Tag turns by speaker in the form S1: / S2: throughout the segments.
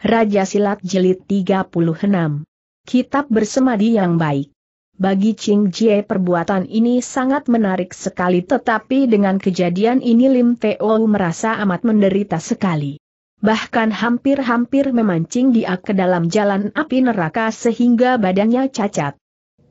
S1: Raja Silat Jelit 36. Kitab Bersemadi yang Baik. Bagi Ching Jie perbuatan ini sangat menarik sekali tetapi dengan kejadian ini Lim Teo merasa amat menderita sekali. Bahkan hampir-hampir memancing dia ke dalam jalan api neraka sehingga badannya cacat.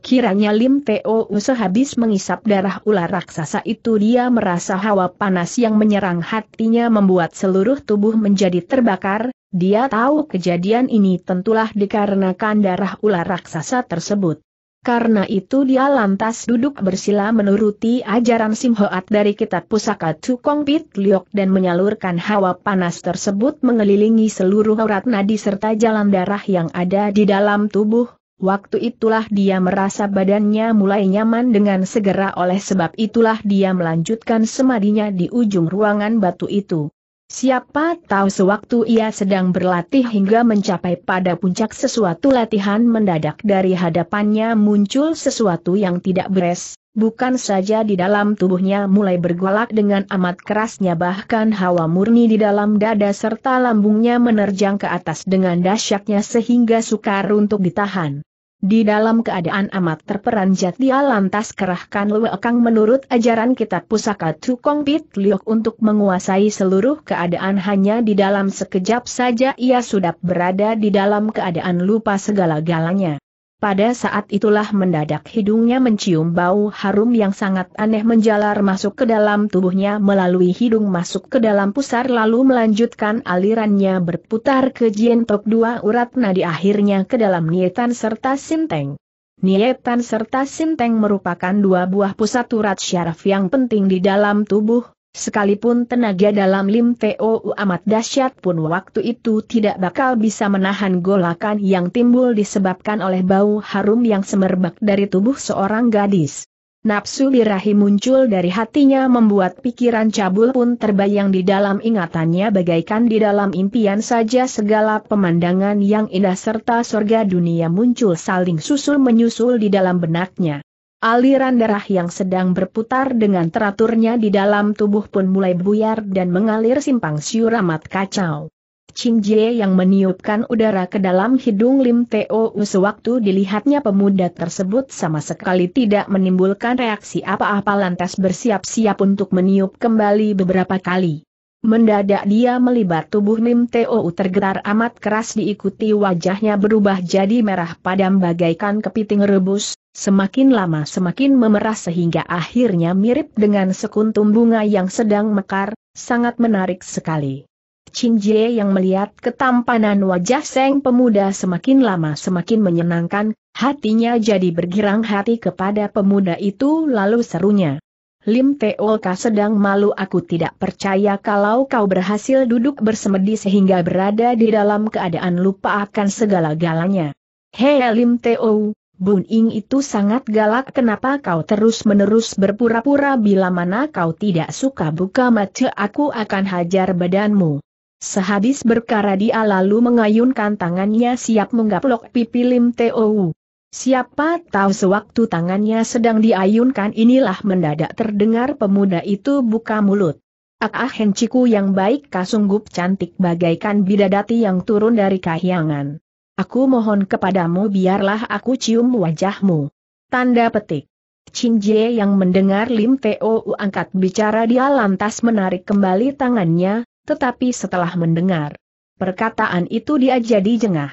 S1: Kiranya Lim Teo sehabis mengisap darah ular raksasa itu dia merasa hawa panas yang menyerang hatinya membuat seluruh tubuh menjadi terbakar, dia tahu kejadian ini tentulah dikarenakan darah ular raksasa tersebut. Karena itu dia lantas duduk bersila menuruti ajaran Simhoat dari kitab pusaka Tukong Pit Liok dan menyalurkan hawa panas tersebut mengelilingi seluruh urat nadi serta jalan darah yang ada di dalam tubuh, Waktu itulah dia merasa badannya mulai nyaman dengan segera oleh sebab itulah dia melanjutkan semadinya di ujung ruangan batu itu. Siapa tahu sewaktu ia sedang berlatih hingga mencapai pada puncak sesuatu latihan mendadak dari hadapannya muncul sesuatu yang tidak beres, bukan saja di dalam tubuhnya mulai bergolak dengan amat kerasnya bahkan hawa murni di dalam dada serta lambungnya menerjang ke atas dengan dahsyatnya sehingga sukar untuk ditahan. Di dalam keadaan amat terperanjat dia lantas kerahkan Lue Kang menurut ajaran kitab pusaka Tukong Pit Liok untuk menguasai seluruh keadaan hanya di dalam sekejap saja ia sudah berada di dalam keadaan lupa segala galanya. Pada saat itulah mendadak hidungnya mencium bau harum yang sangat aneh menjalar masuk ke dalam tubuhnya melalui hidung masuk ke dalam pusar lalu melanjutkan alirannya berputar ke jentok dua urat nadi akhirnya ke dalam nietan serta sinteng. Nietan serta sinteng merupakan dua buah pusat urat syaraf yang penting di dalam tubuh, Sekalipun tenaga dalam Lim Tou amat dahsyat pun waktu itu tidak bakal bisa menahan golakan yang timbul disebabkan oleh bau harum yang semerbak dari tubuh seorang gadis. Nafsu birahi muncul dari hatinya membuat pikiran cabul pun terbayang di dalam ingatannya bagaikan di dalam impian saja segala pemandangan yang indah serta surga dunia muncul saling susul menyusul di dalam benaknya. Aliran darah yang sedang berputar dengan teraturnya di dalam tubuh pun mulai buyar dan mengalir simpang siur amat kacau. Qin Jie yang meniupkan udara ke dalam hidung Lim Teo sewaktu dilihatnya pemuda tersebut sama sekali tidak menimbulkan reaksi apa-apa lantas bersiap-siap untuk meniup kembali beberapa kali. Mendadak dia melibat tubuh Nim Teo tergetar amat keras diikuti wajahnya berubah jadi merah padam bagaikan kepiting rebus, semakin lama semakin memerah sehingga akhirnya mirip dengan sekuntum bunga yang sedang mekar, sangat menarik sekali. Chin Jie yang melihat ketampanan wajah Seng pemuda semakin lama semakin menyenangkan, hatinya jadi bergirang hati kepada pemuda itu lalu serunya. Lim Teolka sedang malu aku tidak percaya kalau kau berhasil duduk bersemedi sehingga berada di dalam keadaan lupa akan segala-galanya. Hei Lim Teo, Bun Ing itu sangat galak kenapa kau terus-menerus berpura-pura bila mana kau tidak suka buka mata aku akan hajar badanmu. Sehabis berkara dia lalu mengayunkan tangannya siap menggaplok pipi Lim Teo. Siapa tahu sewaktu tangannya sedang diayunkan inilah mendadak terdengar pemuda itu buka mulut. Ah, ah Henciku yang baik kasungguh cantik bagaikan bidadati yang turun dari kahyangan. Aku mohon kepadamu biarlah aku cium wajahmu. Tanda petik. Chin Jie yang mendengar Lim Teo angkat bicara dia lantas menarik kembali tangannya, tetapi setelah mendengar perkataan itu dia jadi jengah.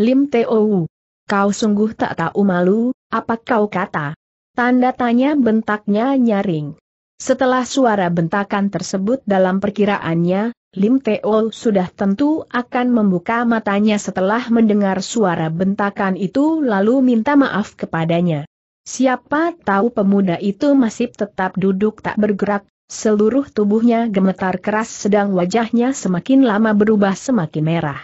S1: Lim Teo, Kau sungguh tak tahu malu, apa kau kata? Tanda tanya bentaknya nyaring. Setelah suara bentakan tersebut dalam perkiraannya, Lim Teo sudah tentu akan membuka matanya setelah mendengar suara bentakan itu lalu minta maaf kepadanya. Siapa tahu pemuda itu masih tetap duduk tak bergerak, seluruh tubuhnya gemetar keras sedang wajahnya semakin lama berubah semakin merah.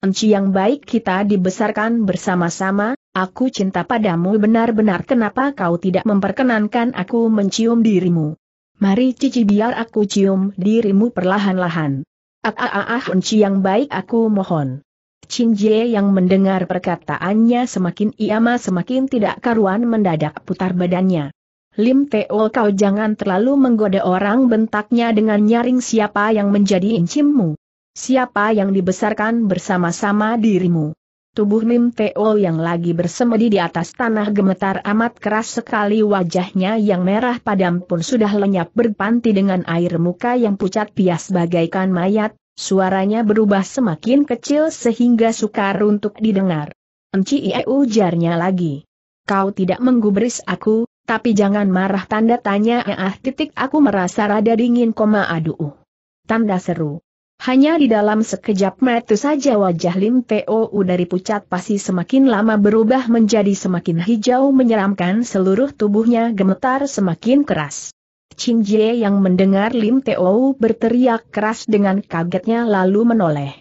S1: Enci yang baik kita dibesarkan bersama-sama, aku cinta padamu benar-benar kenapa kau tidak memperkenankan aku mencium dirimu. Mari cici biar aku cium dirimu perlahan-lahan. Ah enci ah, ah, ah, yang baik aku mohon. Chin Jie yang mendengar perkataannya semakin iama semakin tidak karuan mendadak putar badannya. Lim Teo kau jangan terlalu menggoda orang bentaknya dengan nyaring siapa yang menjadi incimmu. Siapa yang dibesarkan bersama-sama dirimu? Tubuh Lim Teo yang lagi bersemedi di atas tanah gemetar amat keras sekali wajahnya yang merah padam pun sudah lenyap berpanti dengan air muka yang pucat pias bagaikan mayat, suaranya berubah semakin kecil sehingga sukar untuk didengar. Enci Ie ujarnya lagi. Kau tidak menggubris aku, tapi jangan marah tanda tanya ah titik aku merasa rada dingin koma aduh. Tanda seru. Hanya di dalam sekejap mata saja wajah Lim Teo dari pucat pasti semakin lama berubah menjadi semakin hijau menyeramkan seluruh tubuhnya gemetar semakin keras. Qin Jie yang mendengar Lim Teo berteriak keras dengan kagetnya lalu menoleh.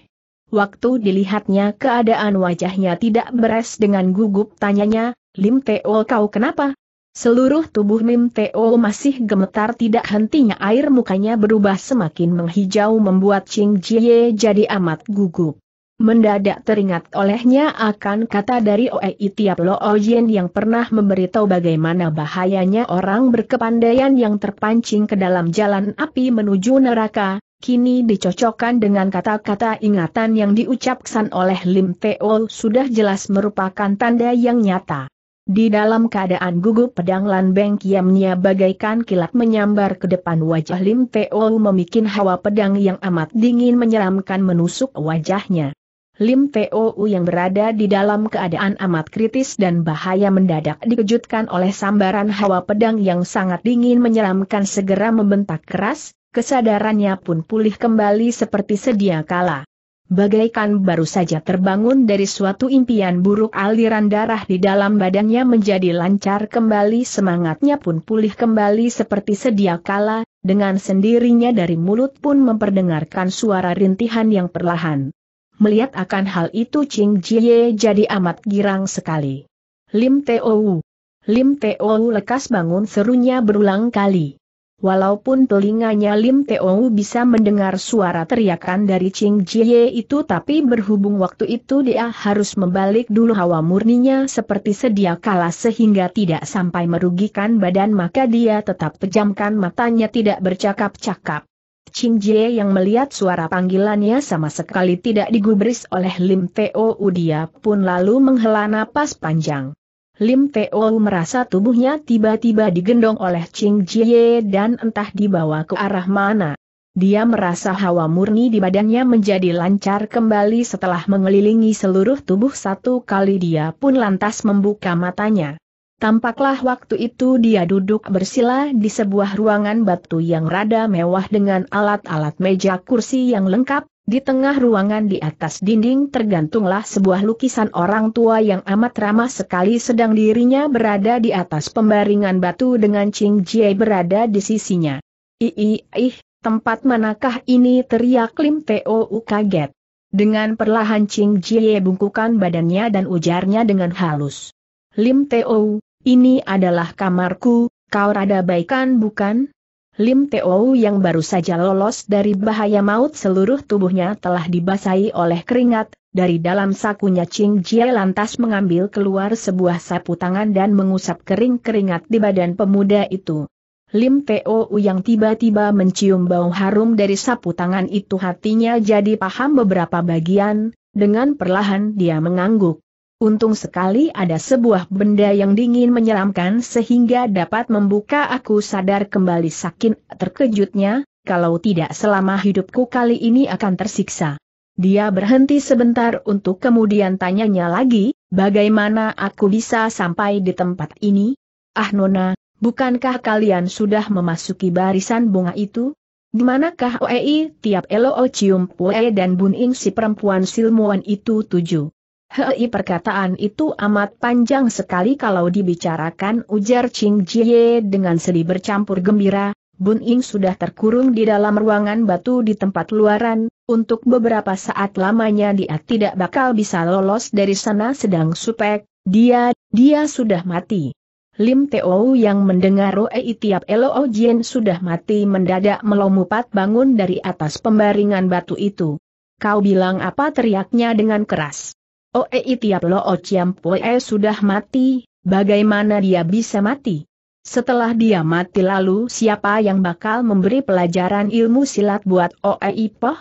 S1: Waktu dilihatnya keadaan wajahnya tidak beres dengan gugup tanyanya, Lim Teo kau kenapa? Seluruh tubuh Mim Teo masih gemetar tidak hentinya air mukanya berubah semakin menghijau membuat Ching Jie jadi amat gugup. Mendadak teringat olehnya akan kata dari Oei Tiap Lo Oyen oh yang pernah memberitahu bagaimana bahayanya orang berkepandaian yang terpancing ke dalam jalan api menuju neraka, kini dicocokkan dengan kata-kata ingatan yang diucapkan oleh Lim Teol sudah jelas merupakan tanda yang nyata. Di dalam keadaan gugup pedang Lan Beng Kiamnya bagaikan kilat menyambar ke depan wajah Lim Teo memikin hawa pedang yang amat dingin menyeramkan menusuk wajahnya. Lim Teo yang berada di dalam keadaan amat kritis dan bahaya mendadak dikejutkan oleh sambaran hawa pedang yang sangat dingin menyeramkan segera membentak keras, kesadarannya pun pulih kembali seperti sedia kala. Bagaikan baru saja terbangun dari suatu impian buruk aliran darah di dalam badannya menjadi lancar kembali semangatnya pun pulih kembali seperti sedia kala, dengan sendirinya dari mulut pun memperdengarkan suara rintihan yang perlahan. Melihat akan hal itu Ching Jie jadi amat girang sekali. Lim Teo Lim Teo lekas bangun serunya berulang kali. Walaupun telinganya Lim Teo bisa mendengar suara teriakan dari Ching Jie itu tapi berhubung waktu itu dia harus membalik dulu hawa murninya seperti sedia kala sehingga tidak sampai merugikan badan maka dia tetap pejamkan matanya tidak bercakap-cakap. Ching Jie yang melihat suara panggilannya sama sekali tidak digubris oleh Lim Teo dia pun lalu menghela napas panjang. Lim Teo merasa tubuhnya tiba-tiba digendong oleh Ching Jie dan entah dibawa ke arah mana. Dia merasa hawa murni di badannya menjadi lancar kembali setelah mengelilingi seluruh tubuh satu kali dia pun lantas membuka matanya. Tampaklah waktu itu dia duduk bersila di sebuah ruangan batu yang rada mewah dengan alat-alat meja kursi yang lengkap, di tengah ruangan di atas dinding tergantunglah sebuah lukisan orang tua yang amat ramah sekali sedang dirinya berada di atas pembaringan batu dengan Ching Jie berada di sisinya. Ih, ih, tempat manakah ini teriak Lim Teo kaget. Dengan perlahan Ching Jie bungkukan badannya dan ujarnya dengan halus. Lim Teo, ini adalah kamarku, kau rada baikan bukan? Lim Teo yang baru saja lolos dari bahaya maut seluruh tubuhnya telah dibasahi oleh keringat, dari dalam sakunya Ching Jie lantas mengambil keluar sebuah sapu tangan dan mengusap kering-keringat di badan pemuda itu. Lim Teo yang tiba-tiba mencium bau harum dari sapu tangan itu hatinya jadi paham beberapa bagian, dengan perlahan dia mengangguk. Untung sekali ada sebuah benda yang dingin menyeramkan sehingga dapat membuka aku sadar kembali sakin terkejutnya, kalau tidak selama hidupku kali ini akan tersiksa. Dia berhenti sebentar untuk kemudian tanyanya lagi, bagaimana aku bisa sampai di tempat ini? Ah Nona, bukankah kalian sudah memasuki barisan bunga itu? Dimanakah OEI tiap Elo ocium pue dan buning si perempuan silmuan itu tujuh. Hei perkataan itu amat panjang sekali kalau dibicarakan ujar Ching Jie dengan sedih bercampur gembira, Bun Ying sudah terkurung di dalam ruangan batu di tempat luaran, untuk beberapa saat lamanya dia tidak bakal bisa lolos dari sana sedang supek, dia, dia sudah mati. Lim Teo yang mendengar Roei tiap Elo oh Jien sudah mati mendadak melompat bangun dari atas pembaringan batu itu. Kau bilang apa teriaknya dengan keras. Oe oh, eh, tiap Loo oh, Chiam Poe eh, sudah mati, bagaimana dia bisa mati? Setelah dia mati lalu siapa yang bakal memberi pelajaran ilmu silat buat Oei oh, eh, Ipoh?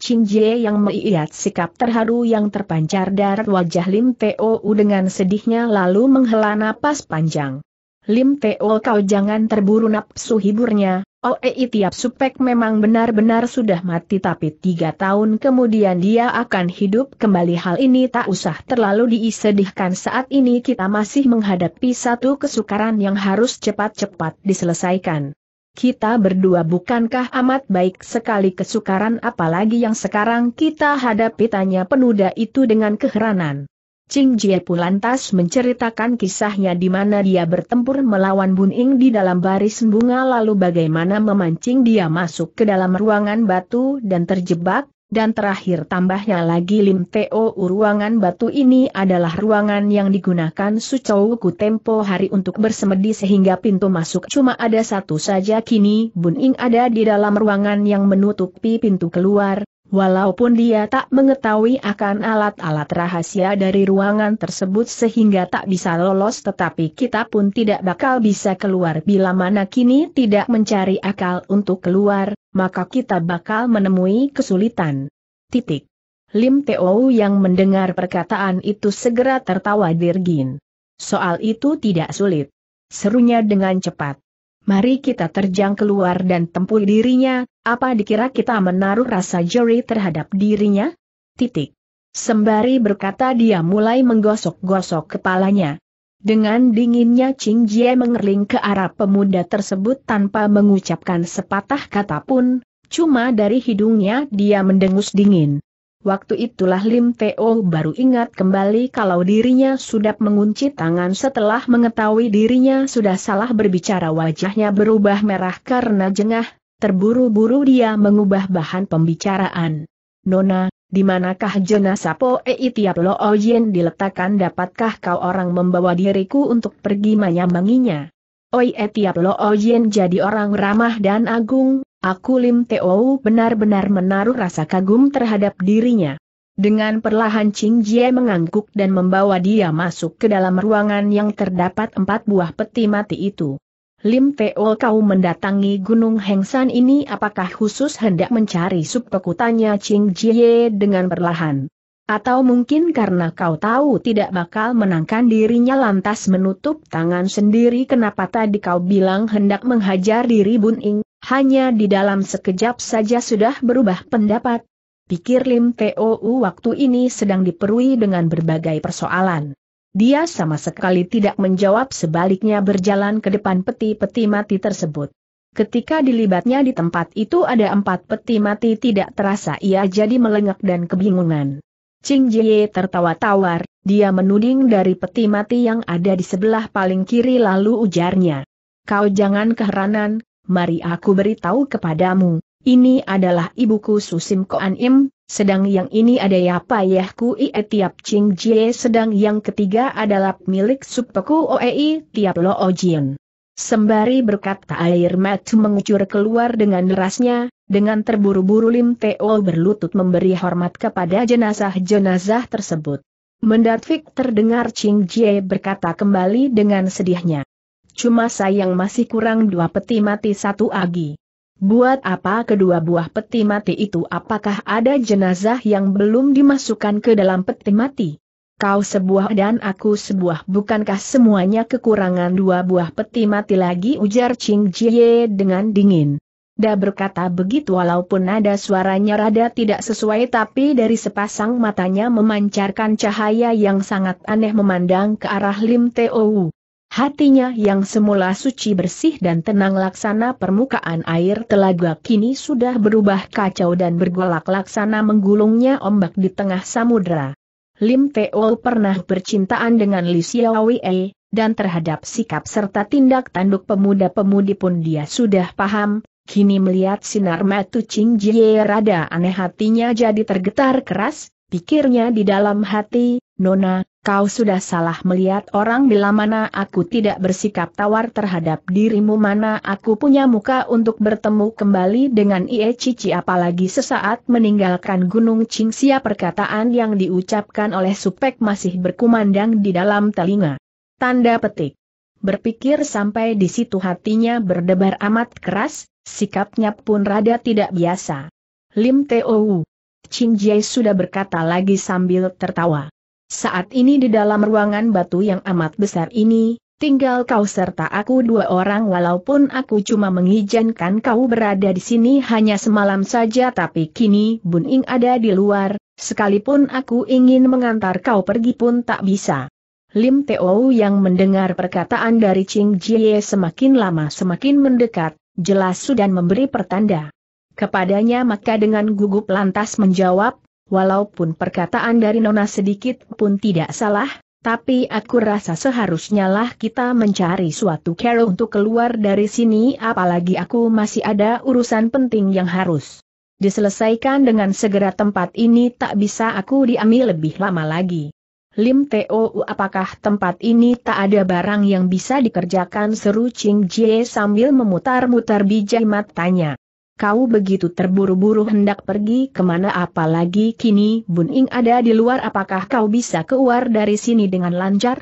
S1: Chin Jie yang melihat sikap terharu yang terpancar dari wajah Lim Teo dengan sedihnya lalu menghela napas panjang. Lim Teo kau jangan terburu nafsu hiburnya, OEI oh, eh, tiap supek memang benar-benar sudah mati tapi tiga tahun kemudian dia akan hidup kembali hal ini tak usah terlalu diisedihkan saat ini kita masih menghadapi satu kesukaran yang harus cepat-cepat diselesaikan. Kita berdua bukankah amat baik sekali kesukaran apalagi yang sekarang kita hadapi tanya penuda itu dengan keheranan. Ching Jie Pu lantas menceritakan kisahnya di mana dia bertempur melawan Bun Ing di dalam baris bunga lalu bagaimana memancing dia masuk ke dalam ruangan batu dan terjebak, dan terakhir tambahnya lagi Lim Teo ruangan batu ini adalah ruangan yang digunakan Su Sucowku tempo hari untuk bersemedi sehingga pintu masuk cuma ada satu saja kini Bun Ing ada di dalam ruangan yang menutupi pintu keluar, Walaupun dia tak mengetahui akan alat-alat rahasia dari ruangan tersebut sehingga tak bisa lolos tetapi kita pun tidak bakal bisa keluar bila mana kini tidak mencari akal untuk keluar, maka kita bakal menemui kesulitan. Titik. Lim Teo yang mendengar perkataan itu segera tertawa dirgin. Soal itu tidak sulit. Serunya dengan cepat. Mari kita terjang keluar dan tempuh dirinya, apa dikira kita menaruh rasa jeri terhadap dirinya? Titik. Sembari berkata dia mulai menggosok-gosok kepalanya. Dengan dinginnya Ching Jie mengerling ke arah pemuda tersebut tanpa mengucapkan sepatah kata pun, cuma dari hidungnya dia mendengus dingin. Waktu itulah Lim Teo baru ingat kembali kalau dirinya sudah mengunci tangan setelah mengetahui dirinya sudah salah berbicara wajahnya berubah merah karena jengah, terburu-buru dia mengubah bahan pembicaraan. Nona, di manakah jenazah Ei Tiap Lo Ojen oh diletakkan dapatkah kau orang membawa diriku untuk pergi menyambanginya? Oi e, Tiap Lo Ojen oh jadi orang ramah dan agung, Aku Lim Teo benar-benar menaruh rasa kagum terhadap dirinya. Dengan perlahan Ching Jie mengangguk dan membawa dia masuk ke dalam ruangan yang terdapat empat buah peti mati itu. Lim Teo kau mendatangi Gunung Hengsan ini apakah khusus hendak mencari subpekutanya Ching Jie dengan perlahan? Atau mungkin karena kau tahu tidak bakal menangkan dirinya lantas menutup tangan sendiri kenapa tadi kau bilang hendak menghajar diri Bun Ing? Hanya di dalam sekejap saja sudah berubah pendapat. Pikir Lim Tou waktu ini sedang diperui dengan berbagai persoalan. Dia sama sekali tidak menjawab sebaliknya berjalan ke depan peti-peti mati tersebut. Ketika dilibatnya di tempat itu ada empat peti mati tidak terasa ia jadi melengak dan kebingungan. Ching Jie tertawa tawar, dia menuding dari peti mati yang ada di sebelah paling kiri lalu ujarnya. Kau jangan keheranan, mari aku beritahu kepadamu, ini adalah ibuku Susim Koan Im, sedang yang ini ada ya payahku ie tiap Ching Jie sedang yang ketiga adalah milik Supeku oei tiap Lo Ojian. Sembari berkata air mata mengucur keluar dengan derasnya, dengan terburu-buru Lim Teo berlutut memberi hormat kepada jenazah-jenazah tersebut. Mendatvik terdengar Ching Jie berkata kembali dengan sedihnya. Cuma sayang masih kurang dua peti mati satu agi. Buat apa kedua buah peti mati itu apakah ada jenazah yang belum dimasukkan ke dalam peti mati? Kau sebuah dan aku sebuah bukankah semuanya kekurangan dua buah peti mati lagi ujar Ching Jie dengan dingin. Da berkata begitu walaupun nada suaranya rada tidak sesuai tapi dari sepasang matanya memancarkan cahaya yang sangat aneh memandang ke arah Lim Teowu. Hatinya yang semula suci bersih dan tenang laksana permukaan air telaga kini sudah berubah kacau dan bergolak laksana menggulungnya ombak di tengah samudera. Lim Teo pernah bercintaan dengan Li Xiaowei, dan terhadap sikap serta tindak tanduk pemuda-pemudi pun dia sudah paham, kini melihat sinar matu Ching Jie rada aneh hatinya jadi tergetar keras, pikirnya di dalam hati, Nona, Kau sudah salah melihat orang bila mana aku tidak bersikap tawar terhadap dirimu mana aku punya muka untuk bertemu kembali dengan Ie Cici apalagi sesaat meninggalkan Gunung Cingsia perkataan yang diucapkan oleh Supek masih berkumandang di dalam telinga. Tanda petik. Berpikir sampai di situ hatinya berdebar amat keras, sikapnya pun rada tidak biasa. Lim Teowu. Ching Jie sudah berkata lagi sambil tertawa. Saat ini di dalam ruangan batu yang amat besar ini, tinggal kau serta aku dua orang walaupun aku cuma mengizinkan kau berada di sini hanya semalam saja tapi kini Bun Ing ada di luar, sekalipun aku ingin mengantar kau pergi pun tak bisa. Lim Teo yang mendengar perkataan dari Ching Jie semakin lama semakin mendekat, jelas sudah memberi pertanda. Kepadanya maka dengan gugup lantas menjawab, walaupun perkataan dari Nona sedikit pun tidak salah, tapi aku rasa seharusnya lah kita mencari suatu cara untuk keluar dari sini apalagi aku masih ada urusan penting yang harus diselesaikan dengan segera tempat ini tak bisa aku diami lebih lama lagi. Lim Teo apakah tempat ini tak ada barang yang bisa dikerjakan seru Ching Jie sambil memutar-mutar biji matanya kau begitu terburu-buru hendak pergi kemana apalagi kini Bun Ing ada di luar apakah kau bisa keluar dari sini dengan lancar?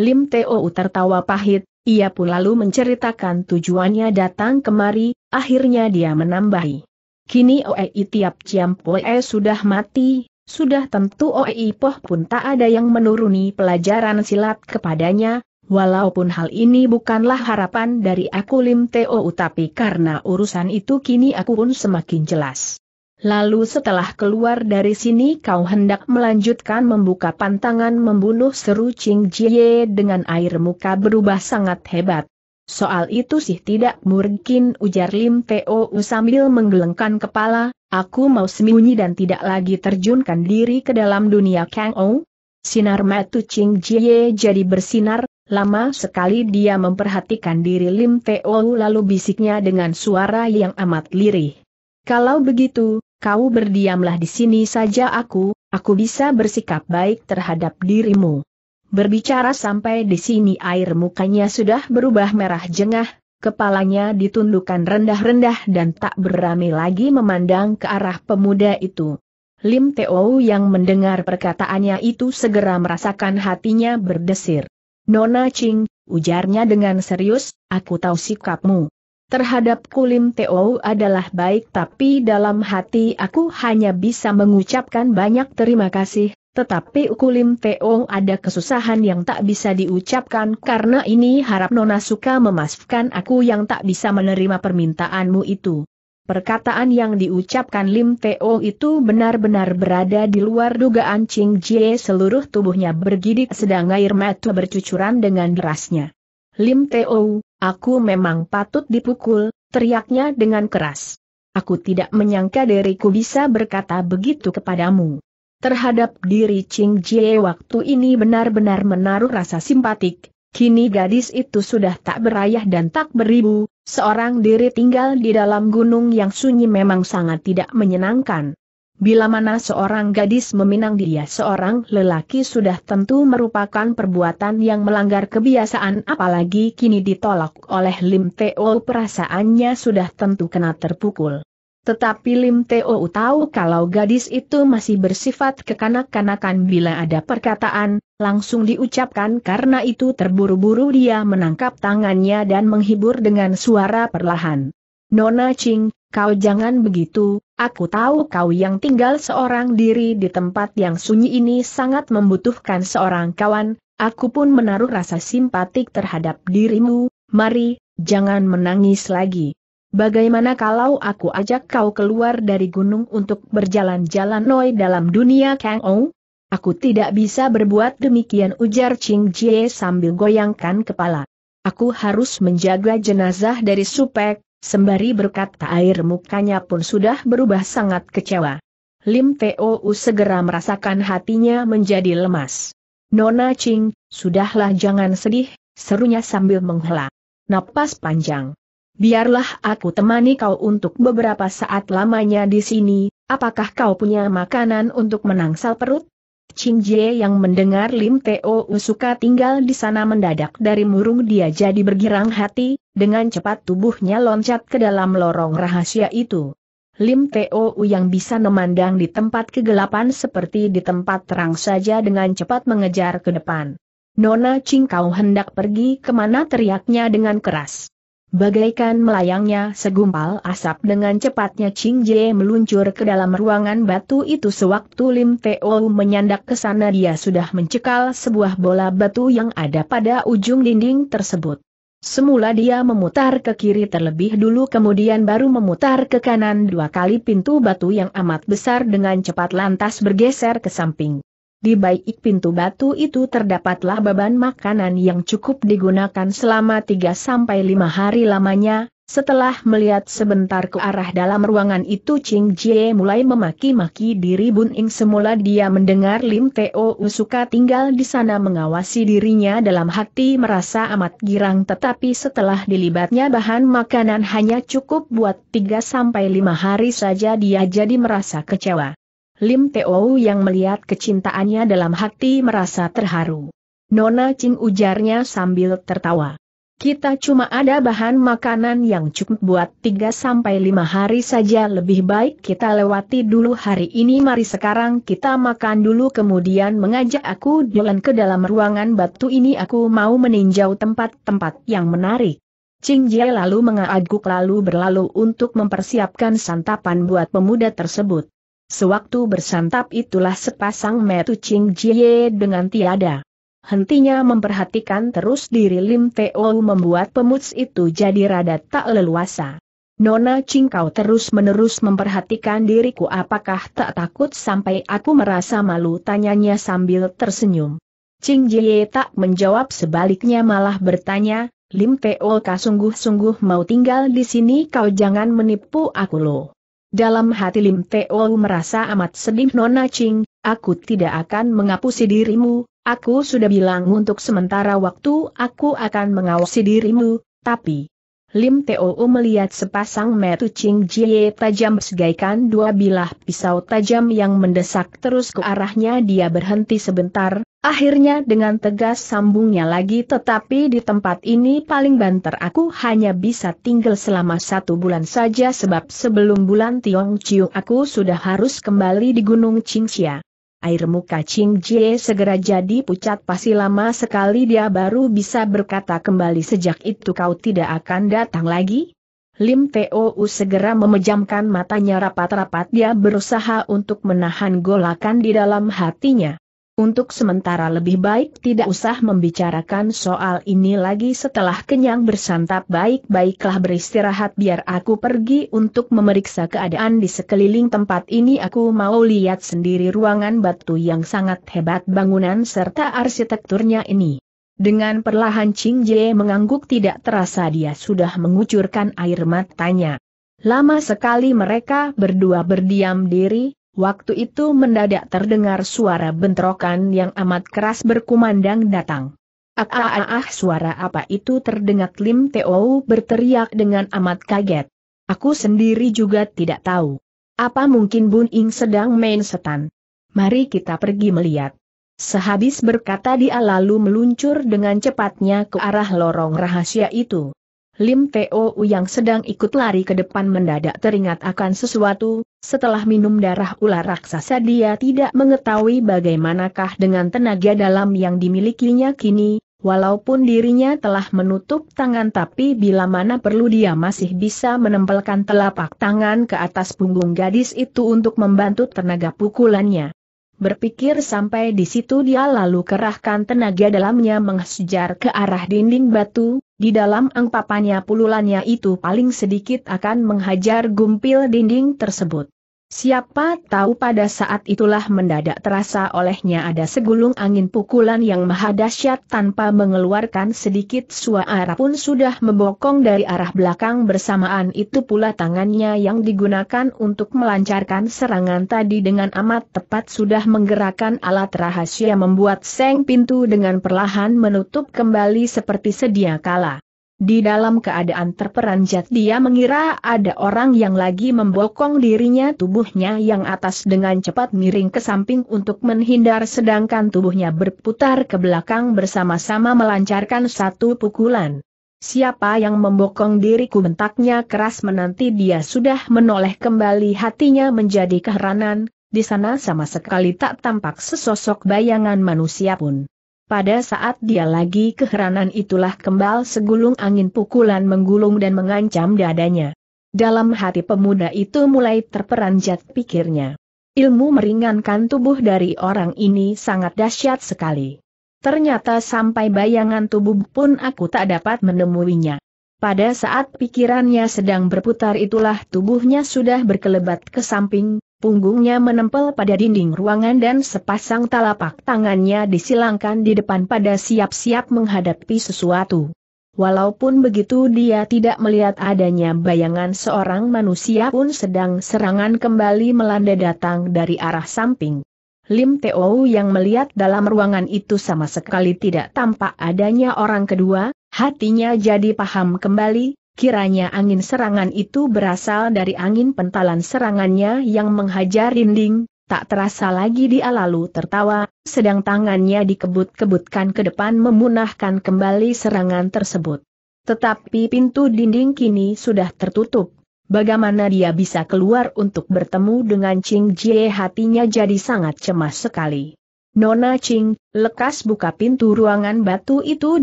S1: Lim Teo tertawa pahit, ia pun lalu menceritakan tujuannya datang kemari, akhirnya dia menambahi. Kini Oei tiap jam Poe sudah mati, sudah tentu Oei Poh pun tak ada yang menuruni pelajaran silat kepadanya, Walaupun hal ini bukanlah harapan dari aku Lim Teo tapi karena urusan itu kini aku pun semakin jelas. Lalu setelah keluar dari sini kau hendak melanjutkan membuka pantangan membunuh seru Ching Jie dengan air muka berubah sangat hebat. Soal itu sih tidak mungkin ujar Lim Teo sambil menggelengkan kepala, aku mau sembunyi dan tidak lagi terjunkan diri ke dalam dunia Kang Ou. Sinar matu Ching Jie jadi bersinar, Lama sekali dia memperhatikan diri Lim Teo lalu bisiknya dengan suara yang amat lirih. Kalau begitu, kau berdiamlah di sini saja aku, aku bisa bersikap baik terhadap dirimu. Berbicara sampai di sini air mukanya sudah berubah merah jengah, kepalanya ditundukkan rendah-rendah dan tak berani lagi memandang ke arah pemuda itu. Lim Teo yang mendengar perkataannya itu segera merasakan hatinya berdesir. Nona Ching, ujarnya dengan serius, aku tahu sikapmu. Terhadap Kulim Teo adalah baik tapi dalam hati aku hanya bisa mengucapkan banyak terima kasih, tetapi Kulim Teo ada kesusahan yang tak bisa diucapkan karena ini harap Nona suka memaafkan aku yang tak bisa menerima permintaanmu itu. Perkataan yang diucapkan Lim Teo itu benar-benar berada di luar dugaan Ching Jie seluruh tubuhnya bergidik sedang air mata bercucuran dengan derasnya. Lim Teo, aku memang patut dipukul, teriaknya dengan keras. Aku tidak menyangka diriku bisa berkata begitu kepadamu. Terhadap diri Ching Jie waktu ini benar-benar menaruh rasa simpatik, kini gadis itu sudah tak berayah dan tak beribu, Seorang diri tinggal di dalam gunung yang sunyi memang sangat tidak menyenangkan. Bila mana seorang gadis meminang dia seorang lelaki sudah tentu merupakan perbuatan yang melanggar kebiasaan apalagi kini ditolak oleh Lim Teo oh, perasaannya sudah tentu kena terpukul. Tetapi Lim Teo tahu kalau gadis itu masih bersifat kekanak-kanakan bila ada perkataan, langsung diucapkan karena itu terburu-buru dia menangkap tangannya dan menghibur dengan suara perlahan. Nona Ching, kau jangan begitu, aku tahu kau yang tinggal seorang diri di tempat yang sunyi ini sangat membutuhkan seorang kawan, aku pun menaruh rasa simpatik terhadap dirimu, mari, jangan menangis lagi. Bagaimana kalau aku ajak kau keluar dari gunung untuk berjalan-jalan noi dalam dunia Kang Ou? Aku tidak bisa berbuat demikian ujar Ching Jie sambil goyangkan kepala. Aku harus menjaga jenazah dari Supek, sembari berkata air mukanya pun sudah berubah sangat kecewa. Lim Tou segera merasakan hatinya menjadi lemas. Nona Ching, sudahlah jangan sedih, serunya sambil menghela. Napas panjang biarlah aku temani kau untuk beberapa saat lamanya di sini, apakah kau punya makanan untuk menangsal perut? Chin Jie yang mendengar Lim Teo suka tinggal di sana mendadak dari murung dia jadi bergirang hati, dengan cepat tubuhnya loncat ke dalam lorong rahasia itu. Lim Teo yang bisa memandang di tempat kegelapan seperti di tempat terang saja dengan cepat mengejar ke depan. Nona Ching kau hendak pergi kemana teriaknya dengan keras. Bagaikan melayangnya segumpal asap dengan cepatnya Ching Jie meluncur ke dalam ruangan batu itu sewaktu Lim Teo menyandak ke sana dia sudah mencekal sebuah bola batu yang ada pada ujung dinding tersebut. Semula dia memutar ke kiri terlebih dulu kemudian baru memutar ke kanan dua kali pintu batu yang amat besar dengan cepat lantas bergeser ke samping. Di baik pintu batu itu terdapatlah beban makanan yang cukup digunakan selama 3-5 hari lamanya, setelah melihat sebentar ke arah dalam ruangan itu Ching Jie mulai memaki-maki diri Bun Ing semula dia mendengar Lim Teo Usuka tinggal di sana mengawasi dirinya dalam hati merasa amat girang tetapi setelah dilibatnya bahan makanan hanya cukup buat 3-5 hari saja dia jadi merasa kecewa. Lim Teo yang melihat kecintaannya dalam hati merasa terharu. Nona Ching ujarnya sambil tertawa. Kita cuma ada bahan makanan yang cukup buat 3-5 hari saja lebih baik kita lewati dulu hari ini mari sekarang kita makan dulu kemudian mengajak aku jalan ke dalam ruangan batu ini aku mau meninjau tempat-tempat yang menarik. Ching Jie lalu mengaguk lalu berlalu untuk mempersiapkan santapan buat pemuda tersebut. Sewaktu bersantap itulah sepasang metu Ching Jie dengan tiada. Hentinya memperhatikan terus diri Lim Teo membuat pemuts itu jadi rada tak leluasa. Nona Ching kau terus-menerus memperhatikan diriku apakah tak takut sampai aku merasa malu tanyanya sambil tersenyum. Ching Jie tak menjawab sebaliknya malah bertanya, Lim Teo kau sungguh-sungguh mau tinggal di sini kau jangan menipu aku loh. Dalam hati Lim Teo merasa amat sedih Nona Ching, aku tidak akan mengapusi dirimu, aku sudah bilang untuk sementara waktu aku akan mengawasi dirimu, tapi... Lim Teo melihat sepasang metu Ching Jie tajam segaikan dua bilah pisau tajam yang mendesak terus ke arahnya dia berhenti sebentar, Akhirnya dengan tegas sambungnya lagi tetapi di tempat ini paling banter aku hanya bisa tinggal selama satu bulan saja sebab sebelum bulan Tiong Chiu aku sudah harus kembali di Gunung Qingxia. Air muka Ching Jie segera jadi pucat pasti lama sekali dia baru bisa berkata kembali sejak itu kau tidak akan datang lagi? Lim Tou segera memejamkan matanya rapat-rapat dia berusaha untuk menahan golakan di dalam hatinya. Untuk sementara lebih baik tidak usah membicarakan soal ini lagi setelah kenyang bersantap baik-baiklah beristirahat biar aku pergi untuk memeriksa keadaan di sekeliling tempat ini aku mau lihat sendiri ruangan batu yang sangat hebat bangunan serta arsitekturnya ini. Dengan perlahan Ching Jie mengangguk tidak terasa dia sudah mengucurkan air matanya. Lama sekali mereka berdua berdiam diri, Waktu itu mendadak terdengar suara bentrokan yang amat keras berkumandang datang. Ah, ah, ah, ah suara apa itu terdengar Lim Teo berteriak dengan amat kaget. Aku sendiri juga tidak tahu. Apa mungkin Bun Ing sedang main setan? Mari kita pergi melihat. Sehabis berkata dia lalu meluncur dengan cepatnya ke arah lorong rahasia itu. Lim Teo yang sedang ikut lari ke depan mendadak teringat akan sesuatu, setelah minum darah ular raksasa dia tidak mengetahui bagaimanakah dengan tenaga dalam yang dimilikinya kini, walaupun dirinya telah menutup tangan tapi bila mana perlu dia masih bisa menempelkan telapak tangan ke atas punggung gadis itu untuk membantu tenaga pukulannya. Berpikir sampai di situ dia lalu kerahkan tenaga dalamnya menghajar ke arah dinding batu, di dalam angpapannya pululannya itu paling sedikit akan menghajar gumpil dinding tersebut. Siapa tahu pada saat itulah mendadak terasa olehnya ada segulung angin pukulan yang maha dahsyat tanpa mengeluarkan sedikit suara pun sudah membokong dari arah belakang bersamaan itu pula tangannya yang digunakan untuk melancarkan serangan tadi dengan amat tepat sudah menggerakkan alat rahasia membuat seng pintu dengan perlahan menutup kembali seperti sedia kala. Di dalam keadaan terperanjat dia mengira ada orang yang lagi membokong dirinya tubuhnya yang atas dengan cepat miring ke samping untuk menghindar sedangkan tubuhnya berputar ke belakang bersama-sama melancarkan satu pukulan. Siapa yang membokong diriku bentaknya keras menanti dia sudah menoleh kembali hatinya menjadi keheranan, di sana sama sekali tak tampak sesosok bayangan manusia pun. Pada saat dia lagi keheranan itulah kembal segulung angin pukulan menggulung dan mengancam dadanya. Dalam hati pemuda itu mulai terperanjat pikirnya. Ilmu meringankan tubuh dari orang ini sangat dahsyat sekali. Ternyata sampai bayangan tubuh pun aku tak dapat menemuinya. Pada saat pikirannya sedang berputar itulah tubuhnya sudah berkelebat ke samping, Punggungnya menempel pada dinding ruangan dan sepasang telapak tangannya disilangkan di depan pada siap-siap menghadapi sesuatu. Walaupun begitu dia tidak melihat adanya bayangan seorang manusia pun sedang serangan kembali melanda datang dari arah samping. Lim Teo yang melihat dalam ruangan itu sama sekali tidak tampak adanya orang kedua, hatinya jadi paham kembali, Kiranya angin serangan itu berasal dari angin pentalan serangannya yang menghajar dinding, tak terasa lagi dia lalu tertawa, sedang tangannya dikebut-kebutkan ke depan memunahkan kembali serangan tersebut. Tetapi pintu dinding kini sudah tertutup. Bagaimana dia bisa keluar untuk bertemu dengan Ching Jie hatinya jadi sangat cemas sekali. Nona Ching, lekas buka pintu ruangan batu itu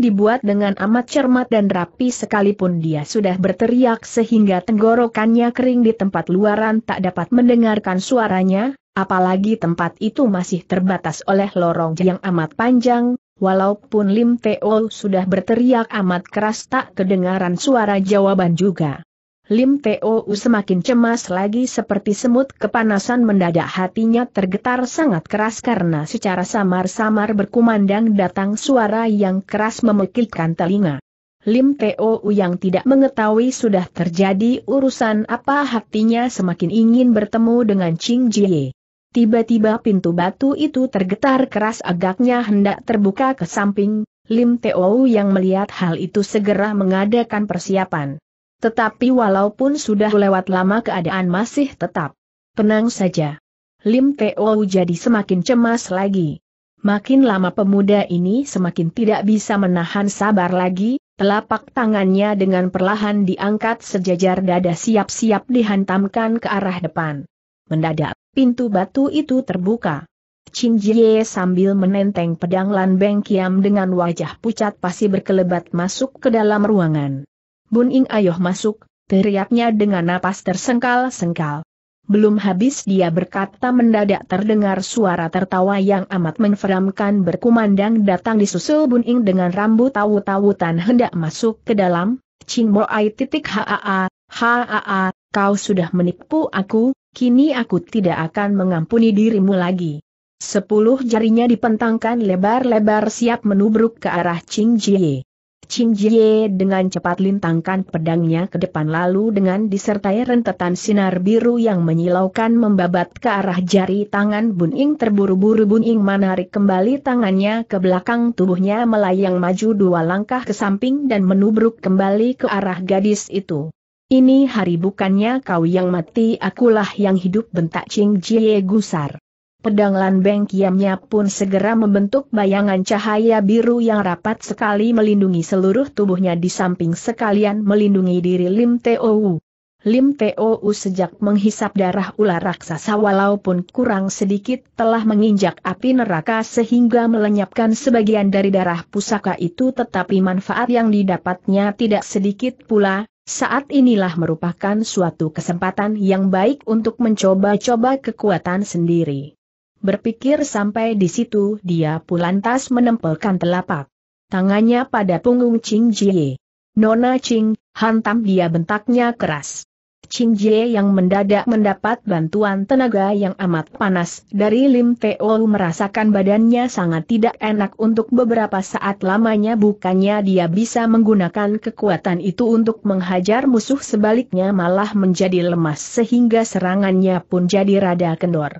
S1: dibuat dengan amat cermat dan rapi sekalipun dia sudah berteriak sehingga tenggorokannya kering di tempat luaran tak dapat mendengarkan suaranya, apalagi tempat itu masih terbatas oleh lorong yang amat panjang, walaupun Lim Teo oh sudah berteriak amat keras tak kedengaran suara jawaban juga. Lim Teo semakin cemas lagi seperti semut kepanasan mendadak hatinya tergetar sangat keras karena secara samar-samar berkumandang datang suara yang keras memekilkan telinga. Lim Teo yang tidak mengetahui sudah terjadi urusan apa hatinya semakin ingin bertemu dengan Ching Jie. Tiba-tiba pintu batu itu tergetar keras agaknya hendak terbuka ke samping, Lim Teo yang melihat hal itu segera mengadakan persiapan. Tetapi walaupun sudah lewat lama keadaan masih tetap Tenang saja. Lim Teo jadi semakin cemas lagi. Makin lama pemuda ini semakin tidak bisa menahan sabar lagi, telapak tangannya dengan perlahan diangkat sejajar dada siap-siap dihantamkan ke arah depan. Mendadak, pintu batu itu terbuka. Chin Jie sambil menenteng pedang Lan Beng Kiam dengan wajah pucat pasti berkelebat masuk ke dalam ruangan. Bun Ing ayoh masuk, teriaknya dengan napas tersengkal-sengkal. Belum habis dia berkata mendadak terdengar suara tertawa yang amat menyeramkan berkumandang datang disusul Bun Ing dengan rambut tahu-tawutan hendak masuk ke dalam, Ching Mo Ai titik haa, haa, kau sudah menipu aku, kini aku tidak akan mengampuni dirimu lagi. Sepuluh jarinya dipentangkan lebar-lebar siap menubruk ke arah Ching Jie. Ching Jie dengan cepat lintangkan pedangnya ke depan lalu dengan disertai rentetan sinar biru yang menyilaukan membabat ke arah jari tangan Bun Ing terburu-buru Bun Ing menarik kembali tangannya ke belakang tubuhnya melayang maju dua langkah ke samping dan menubruk kembali ke arah gadis itu. Ini hari bukannya kau yang mati akulah yang hidup bentak Ching Jie gusar. Pedang Beng Kiamnya pun segera membentuk bayangan cahaya biru yang rapat sekali melindungi seluruh tubuhnya di samping sekalian melindungi diri Lim Teo Lim Teo sejak menghisap darah ular raksasa walaupun kurang sedikit telah menginjak api neraka sehingga melenyapkan sebagian dari darah pusaka itu tetapi manfaat yang didapatnya tidak sedikit pula, saat inilah merupakan suatu kesempatan yang baik untuk mencoba-coba kekuatan sendiri. Berpikir sampai di situ dia pun lantas menempelkan telapak tangannya pada punggung Ching Jie. Nona Ching, hantam dia bentaknya keras. Ching Jie yang mendadak mendapat bantuan tenaga yang amat panas dari Lim Teo merasakan badannya sangat tidak enak untuk beberapa saat lamanya bukannya dia bisa menggunakan kekuatan itu untuk menghajar musuh sebaliknya malah menjadi lemas sehingga serangannya pun jadi rada kendor.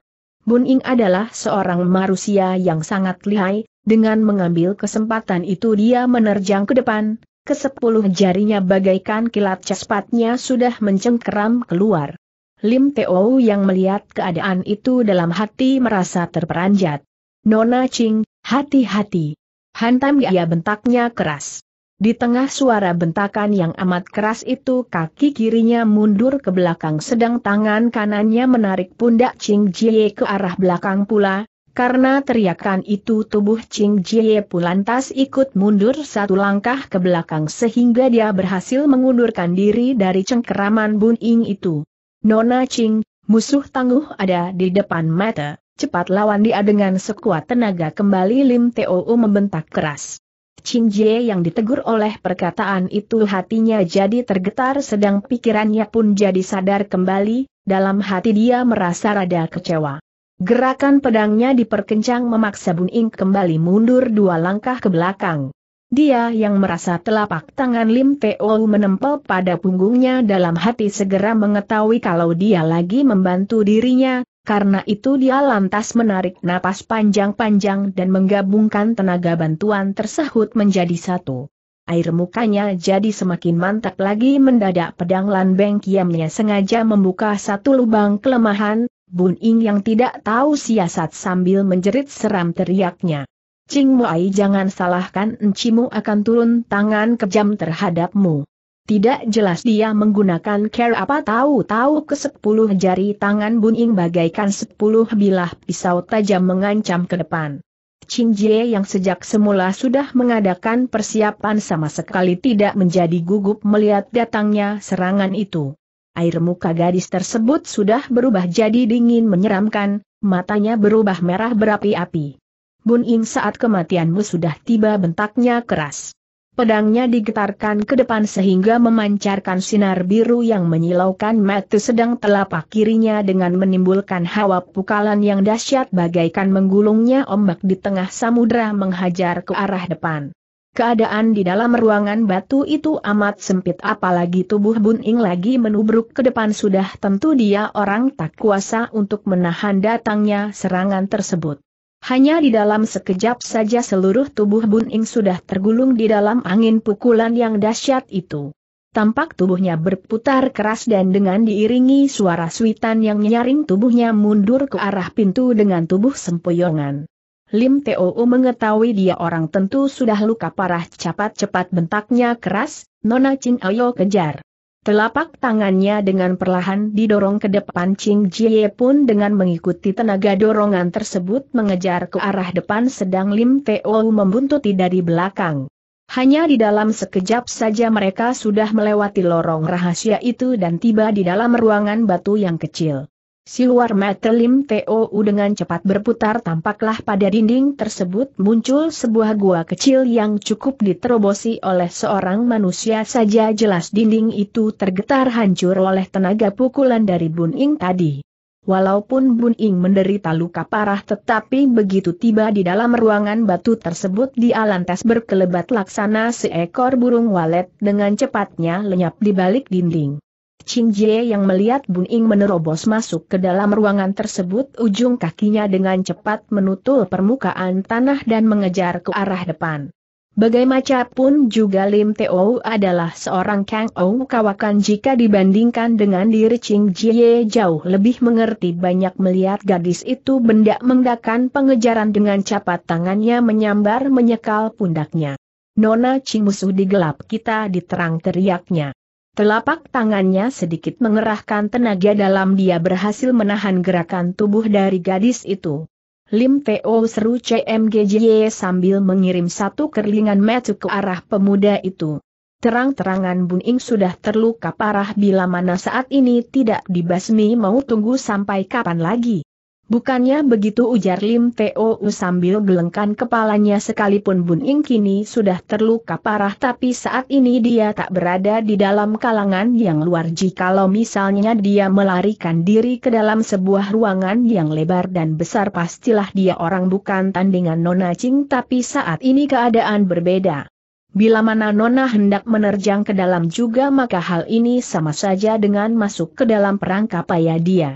S1: Bun Ing adalah seorang manusia yang sangat lihai, dengan mengambil kesempatan itu dia menerjang ke depan, kesepuluh jarinya bagaikan kilat cepatnya sudah mencengkeram keluar. Lim Teo yang melihat keadaan itu dalam hati merasa terperanjat. Nona Ching, hati-hati. Hantam dia bentaknya keras. Di tengah suara bentakan yang amat keras itu kaki kirinya mundur ke belakang sedang tangan kanannya menarik pundak Ching Jie ke arah belakang pula, karena teriakan itu tubuh Ching Jie pun lantas ikut mundur satu langkah ke belakang sehingga dia berhasil mengundurkan diri dari cengkeraman Bun Ing itu. Nona Ching, musuh tangguh ada di depan mata, cepat lawan dia dengan sekuat tenaga kembali Lim Teo membentak keras. Chin Jie yang ditegur oleh perkataan itu hatinya jadi tergetar sedang pikirannya pun jadi sadar kembali, dalam hati dia merasa rada kecewa. Gerakan pedangnya diperkencang memaksa Bun Ing kembali mundur dua langkah ke belakang. Dia yang merasa telapak tangan Lim Teo menempel pada punggungnya dalam hati segera mengetahui kalau dia lagi membantu dirinya, karena itu dia lantas menarik napas panjang-panjang dan menggabungkan tenaga bantuan tersahut menjadi satu. Air mukanya jadi semakin mantap lagi mendadak pedang lanbeng kiamnya sengaja membuka satu lubang kelemahan, Bun Ing yang tidak tahu siasat sambil menjerit seram teriaknya. Cing Muai jangan salahkan encimu akan turun tangan kejam terhadapmu. Tidak jelas dia menggunakan care apa tahu-tahu ke sepuluh jari tangan Buning bagaikan sepuluh bilah pisau tajam mengancam ke depan. Qin Jie yang sejak semula sudah mengadakan persiapan sama sekali tidak menjadi gugup melihat datangnya serangan itu. Air muka gadis tersebut sudah berubah jadi dingin menyeramkan, matanya berubah merah berapi-api. Bun Ing saat kematianmu sudah tiba bentaknya keras. Pedangnya digetarkan ke depan sehingga memancarkan sinar biru yang menyilaukan mata sedang telapak kirinya dengan menimbulkan hawa pukalan yang dahsyat bagaikan menggulungnya ombak di tengah samudera menghajar ke arah depan. Keadaan di dalam ruangan batu itu amat sempit apalagi tubuh Bun Ing lagi menubruk ke depan sudah tentu dia orang tak kuasa untuk menahan datangnya serangan tersebut. Hanya di dalam sekejap saja seluruh tubuh Bun Ing sudah tergulung di dalam angin pukulan yang dahsyat itu. Tampak tubuhnya berputar keras dan dengan diiringi suara suitan yang nyaring tubuhnya mundur ke arah pintu dengan tubuh sempoyongan. Lim Teo mengetahui dia orang tentu sudah luka parah cepat-cepat bentaknya keras, Nona Ching Ayo kejar. Telapak tangannya dengan perlahan didorong ke depan Ching Jie pun dengan mengikuti tenaga dorongan tersebut mengejar ke arah depan sedang Lim Teo membuntuti dari belakang. Hanya di dalam sekejap saja mereka sudah melewati lorong rahasia itu dan tiba di dalam ruangan batu yang kecil. Siluar mata Lim tou dengan cepat berputar tampaklah pada dinding tersebut muncul sebuah gua kecil yang cukup diterobosi oleh seorang manusia saja jelas dinding itu tergetar hancur oleh tenaga pukulan dari Bun Ing tadi. Walaupun Bun Ing menderita luka parah tetapi begitu tiba di dalam ruangan batu tersebut Di lantas berkelebat laksana seekor burung walet dengan cepatnya lenyap di balik dinding. Ching Jie yang melihat Bun Ing menerobos masuk ke dalam ruangan tersebut ujung kakinya dengan cepat menutul permukaan tanah dan mengejar ke arah depan. Bagaimanapun juga Lim Teo adalah seorang Kang Ou kawakan jika dibandingkan dengan diri Ching Jie jauh lebih mengerti banyak melihat gadis itu benda mengdakan pengejaran dengan cepat tangannya menyambar menyekal pundaknya. Nona Ching musuh di gelap kita diterang teriaknya. Telapak tangannya sedikit mengerahkan tenaga dalam dia berhasil menahan gerakan tubuh dari gadis itu. Lim Teo seru CMGJ sambil mengirim satu kerlingan metu ke arah pemuda itu. Terang-terangan Bun Ing sudah terluka parah bila mana saat ini tidak dibasmi mau tunggu sampai kapan lagi. Bukannya begitu ujar Lim Teo sambil gelengkan kepalanya sekalipun Bun Ing kini sudah terluka parah tapi saat ini dia tak berada di dalam kalangan yang luar jikalau misalnya dia melarikan diri ke dalam sebuah ruangan yang lebar dan besar pastilah dia orang bukan tandingan Nona Ching tapi saat ini keadaan berbeda. Bila mana Nona hendak menerjang ke dalam juga maka hal ini sama saja dengan masuk ke dalam perangkap ayah dia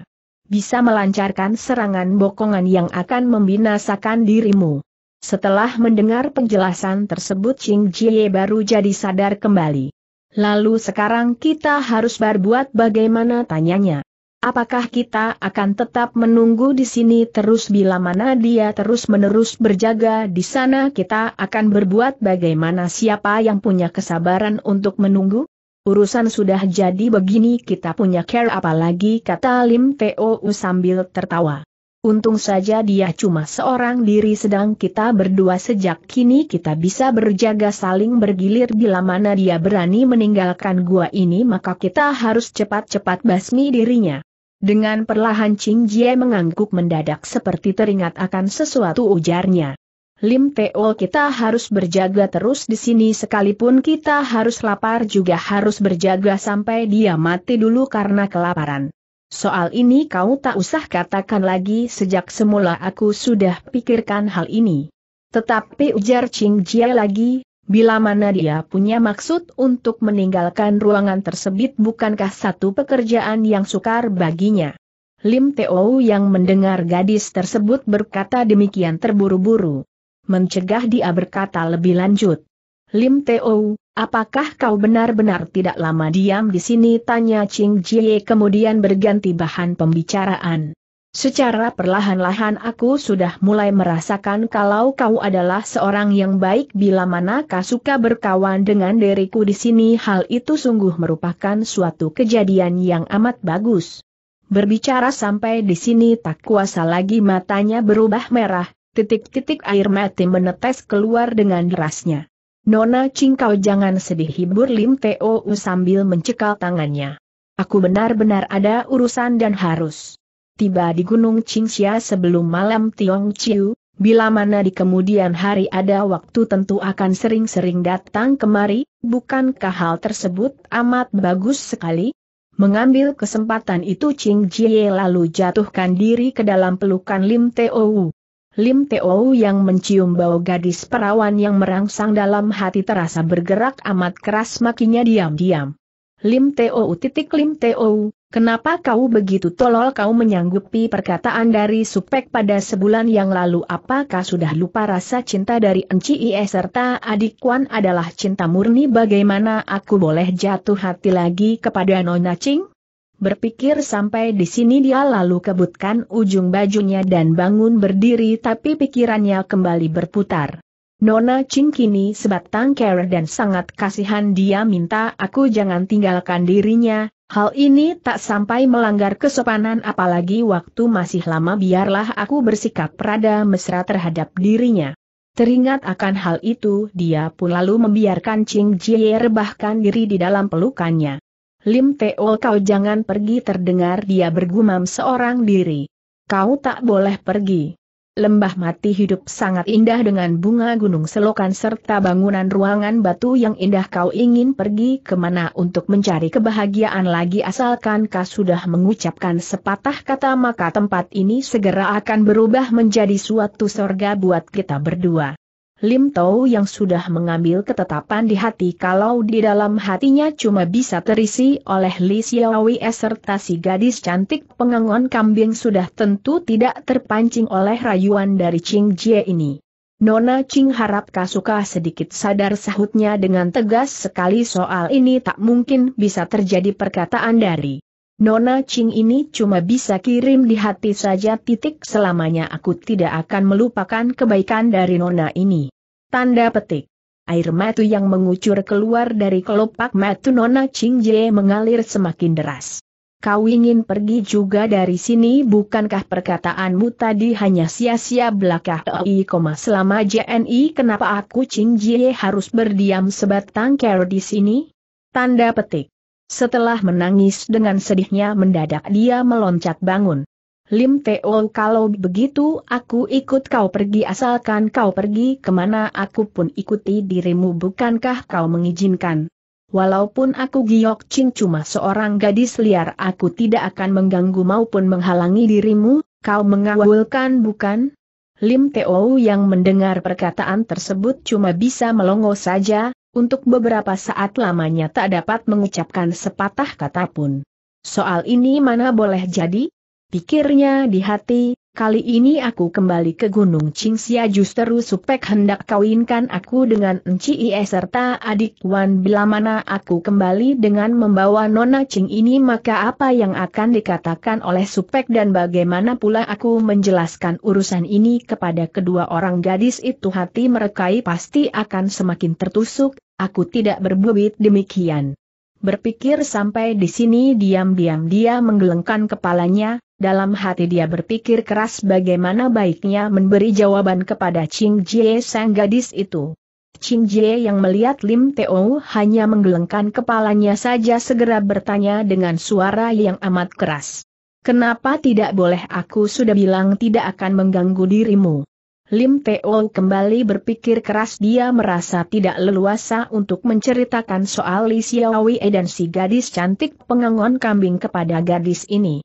S1: bisa melancarkan serangan bokongan yang akan membinasakan dirimu. Setelah mendengar penjelasan tersebut Ching Jie baru jadi sadar kembali. Lalu sekarang kita harus berbuat bagaimana tanyanya. Apakah kita akan tetap menunggu di sini terus bila mana dia terus-menerus berjaga di sana kita akan berbuat bagaimana siapa yang punya kesabaran untuk menunggu? Urusan sudah jadi begini kita punya care apalagi kata Lim Teo sambil tertawa. Untung saja dia cuma seorang diri sedang kita berdua sejak kini kita bisa berjaga saling bergilir bila mana dia berani meninggalkan gua ini maka kita harus cepat-cepat basmi dirinya. Dengan perlahan Ching Jie mengangguk mendadak seperti teringat akan sesuatu ujarnya. Lim Teo kita harus berjaga terus di sini sekalipun kita harus lapar juga harus berjaga sampai dia mati dulu karena kelaparan. Soal ini kau tak usah katakan lagi sejak semula aku sudah pikirkan hal ini. Tetapi ujar Ching Jie lagi, bila mana dia punya maksud untuk meninggalkan ruangan tersebut bukankah satu pekerjaan yang sukar baginya. Lim Teo yang mendengar gadis tersebut berkata demikian terburu-buru mencegah dia berkata lebih lanjut. Lim Teo, apakah kau benar-benar tidak lama diam di sini? Tanya Ching Jie kemudian berganti bahan pembicaraan. Secara perlahan-lahan aku sudah mulai merasakan kalau kau adalah seorang yang baik bila mana kau suka berkawan dengan diriku di sini hal itu sungguh merupakan suatu kejadian yang amat bagus. Berbicara sampai di sini tak kuasa lagi matanya berubah merah, Titik-titik air mati menetes keluar dengan derasnya. Nona Cingkau jangan sedih hibur Lim Teo sambil mencekal tangannya. Aku benar-benar ada urusan dan harus tiba di Gunung Qingxia sebelum malam Tiong Chiu, bila mana di kemudian hari ada waktu tentu akan sering-sering datang kemari, bukankah hal tersebut amat bagus sekali? Mengambil kesempatan itu Ching Jie lalu jatuhkan diri ke dalam pelukan Lim Teo. Lim Teo yang mencium bau gadis perawan yang merangsang dalam hati terasa bergerak amat keras makinya diam-diam. Lim Teo titik Lim Teo, kenapa kau begitu tolol kau menyanggupi perkataan dari Supek pada sebulan yang lalu apakah sudah lupa rasa cinta dari Enci Ie serta adik Kwan adalah cinta murni bagaimana aku boleh jatuh hati lagi kepada Nona Ching? Berpikir sampai di sini dia lalu kebutkan ujung bajunya dan bangun berdiri tapi pikirannya kembali berputar. Nona kini sebatang care dan sangat kasihan dia minta aku jangan tinggalkan dirinya, hal ini tak sampai melanggar kesopanan apalagi waktu masih lama biarlah aku bersikap rada mesra terhadap dirinya. Teringat akan hal itu dia pun lalu membiarkan Ching Jie rebahkan diri di dalam pelukannya. Lim Teo kau jangan pergi terdengar dia bergumam seorang diri. Kau tak boleh pergi. Lembah mati hidup sangat indah dengan bunga gunung selokan serta bangunan ruangan batu yang indah kau ingin pergi kemana untuk mencari kebahagiaan lagi asalkan kau sudah mengucapkan sepatah kata maka tempat ini segera akan berubah menjadi suatu sorga buat kita berdua. Lim Tau yang sudah mengambil ketetapan di hati kalau di dalam hatinya cuma bisa terisi oleh Li Xiaowei serta si gadis cantik pengangon kambing sudah tentu tidak terpancing oleh rayuan dari Ching Jie ini. Nona Ching harap Kasuka sedikit sadar sahutnya dengan tegas sekali soal ini tak mungkin bisa terjadi perkataan dari Nona Ching ini cuma bisa kirim di hati saja titik selamanya aku tidak akan melupakan kebaikan dari Nona ini. Tanda petik. Air matu yang mengucur keluar dari kelopak matu Nona Ching Jie mengalir semakin deras. Kau ingin pergi juga dari sini bukankah perkataanmu tadi hanya sia-sia belaka? EI, selama JNI kenapa aku Ching Jie harus berdiam sebatang kera di sini? Tanda petik. Setelah menangis dengan sedihnya mendadak dia meloncat bangun. Lim Teo kalau begitu aku ikut kau pergi asalkan kau pergi kemana aku pun ikuti dirimu bukankah kau mengizinkan. Walaupun aku Giok cing cuma seorang gadis liar aku tidak akan mengganggu maupun menghalangi dirimu, kau mengawulkan bukan? Lim Teo yang mendengar perkataan tersebut cuma bisa melongo saja, untuk beberapa saat lamanya tak dapat mengucapkan sepatah kata pun. Soal ini mana boleh jadi? Pikirnya di hati, Kali ini aku kembali ke Gunung Qingxia justru Supek hendak kawinkan aku dengan Enci Ie serta adik Wan bila mana aku kembali dengan membawa Nona Ching ini maka apa yang akan dikatakan oleh Supek dan bagaimana pula aku menjelaskan urusan ini kepada kedua orang gadis itu hati merekai pasti akan semakin tertusuk, aku tidak berbuat demikian. Berpikir sampai di sini diam-diam dia menggelengkan kepalanya, dalam hati dia berpikir keras bagaimana baiknya memberi jawaban kepada Ching Jie sang gadis itu. Ching Jie yang melihat Lim Teo hanya menggelengkan kepalanya saja segera bertanya dengan suara yang amat keras. Kenapa tidak boleh aku sudah bilang tidak akan mengganggu dirimu? Lim Teo kembali berpikir keras dia merasa tidak leluasa untuk menceritakan soal Li Xiaowei dan si gadis cantik pengangon kambing kepada gadis ini.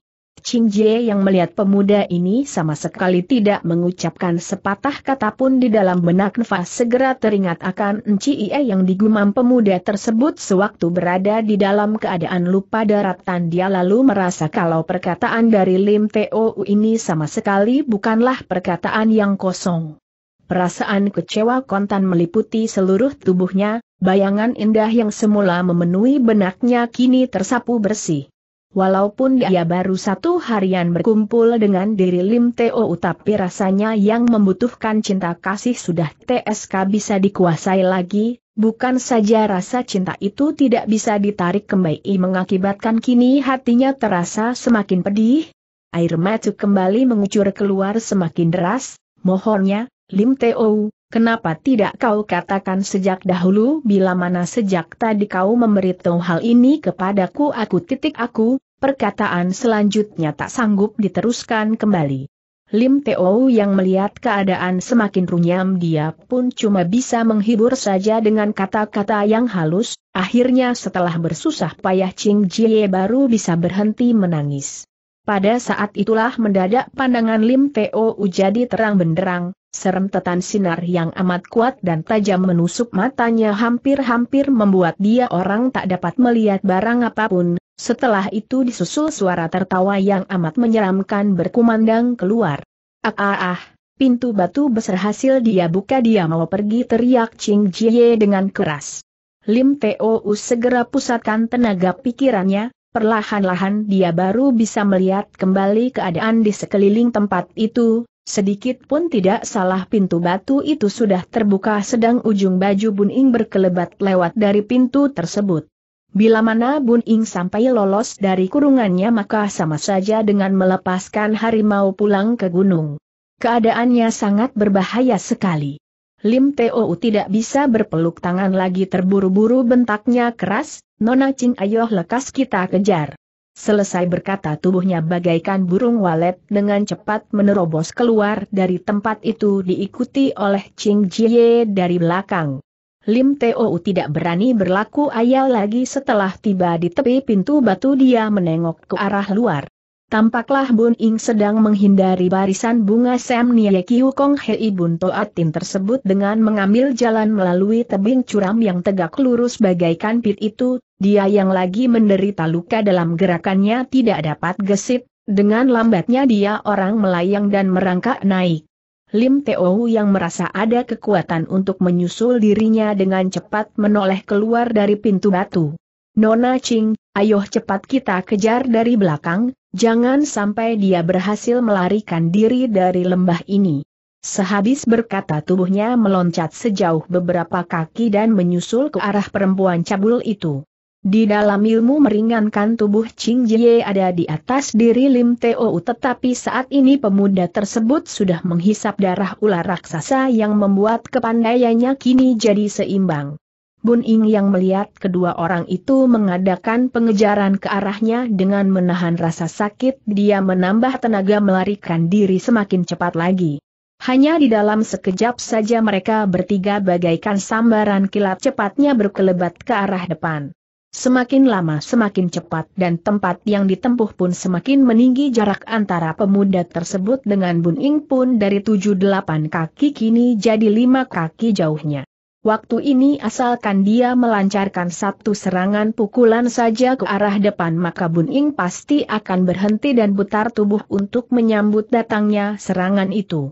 S1: Ching Jie yang melihat pemuda ini sama sekali tidak mengucapkan sepatah kata pun di dalam benak nafas segera teringat akan Nci Ie yang digumam pemuda tersebut sewaktu berada di dalam keadaan lupa daratan dia lalu merasa kalau perkataan dari Lim Teo ini sama sekali bukanlah perkataan yang kosong. Perasaan kecewa kontan meliputi seluruh tubuhnya, bayangan indah yang semula memenuhi benaknya kini tersapu bersih. Walaupun ya. dia baru satu harian berkumpul dengan diri Lim Teo tapi rasanya yang membutuhkan cinta kasih sudah TSK bisa dikuasai lagi, bukan saja rasa cinta itu tidak bisa ditarik kembali mengakibatkan kini hatinya terasa semakin pedih. Air mata kembali mengucur keluar semakin deras, mohonnya, Lim Teo, Kenapa tidak kau katakan sejak dahulu bila mana sejak tadi kau memberitahu hal ini kepadaku aku titik aku, perkataan selanjutnya tak sanggup diteruskan kembali. Lim Teo yang melihat keadaan semakin runyam dia pun cuma bisa menghibur saja dengan kata-kata yang halus, akhirnya setelah bersusah payah Ching Jie baru bisa berhenti menangis. Pada saat itulah mendadak pandangan Lim Teo jadi terang benderang, Serem tetan sinar yang amat kuat dan tajam menusuk matanya hampir-hampir membuat dia orang tak dapat melihat barang apapun, setelah itu disusul suara tertawa yang amat menyeramkan berkumandang keluar. Ah ah ah, pintu batu besar hasil dia buka dia mau pergi teriak Ching Jie dengan keras. Lim Teo segera pusatkan tenaga pikirannya, perlahan-lahan dia baru bisa melihat kembali keadaan di sekeliling tempat itu, sedikit pun tidak salah pintu batu itu sudah terbuka sedang ujung baju Bun Ing berkelebat lewat dari pintu tersebut. Bila mana Bun Ing sampai lolos dari kurungannya maka sama saja dengan melepaskan harimau pulang ke gunung. Keadaannya sangat berbahaya sekali. Lim Teo tidak bisa berpeluk tangan lagi terburu-buru bentaknya keras, Nona Ching ayoh lekas kita kejar. Selesai berkata tubuhnya bagaikan burung walet dengan cepat menerobos keluar dari tempat itu diikuti oleh Ching Jie dari belakang. Lim Teo tidak berani berlaku ayal lagi setelah tiba di tepi pintu batu dia menengok ke arah luar. Tampaklah Bun Ing sedang menghindari barisan bunga Sam Nye Kiu Kong Hei Bun Toatin tersebut dengan mengambil jalan melalui tebing curam yang tegak lurus bagaikan pit itu, dia yang lagi menderita luka dalam gerakannya tidak dapat gesit, dengan lambatnya dia orang melayang dan merangkak naik. Lim Teo yang merasa ada kekuatan untuk menyusul dirinya dengan cepat menoleh keluar dari pintu batu. Nona Ching, Ayo cepat kita kejar dari belakang, jangan sampai dia berhasil melarikan diri dari lembah ini. Sehabis berkata tubuhnya meloncat sejauh beberapa kaki dan menyusul ke arah perempuan cabul itu. Di dalam ilmu meringankan tubuh Ching Jie ada di atas diri Lim Teo tetapi saat ini pemuda tersebut sudah menghisap darah ular raksasa yang membuat kepandaiannya kini jadi seimbang. Bun Ing yang melihat kedua orang itu mengadakan pengejaran ke arahnya dengan menahan rasa sakit, dia menambah tenaga melarikan diri semakin cepat lagi. Hanya di dalam sekejap saja mereka bertiga bagaikan sambaran kilat cepatnya berkelebat ke arah depan. Semakin lama semakin cepat dan tempat yang ditempuh pun semakin meninggi jarak antara pemuda tersebut dengan Bun Ing pun dari 7-8 kaki kini jadi 5 kaki jauhnya. Waktu ini asalkan dia melancarkan satu serangan pukulan saja ke arah depan maka Bun Buning pasti akan berhenti dan putar tubuh untuk menyambut datangnya serangan itu.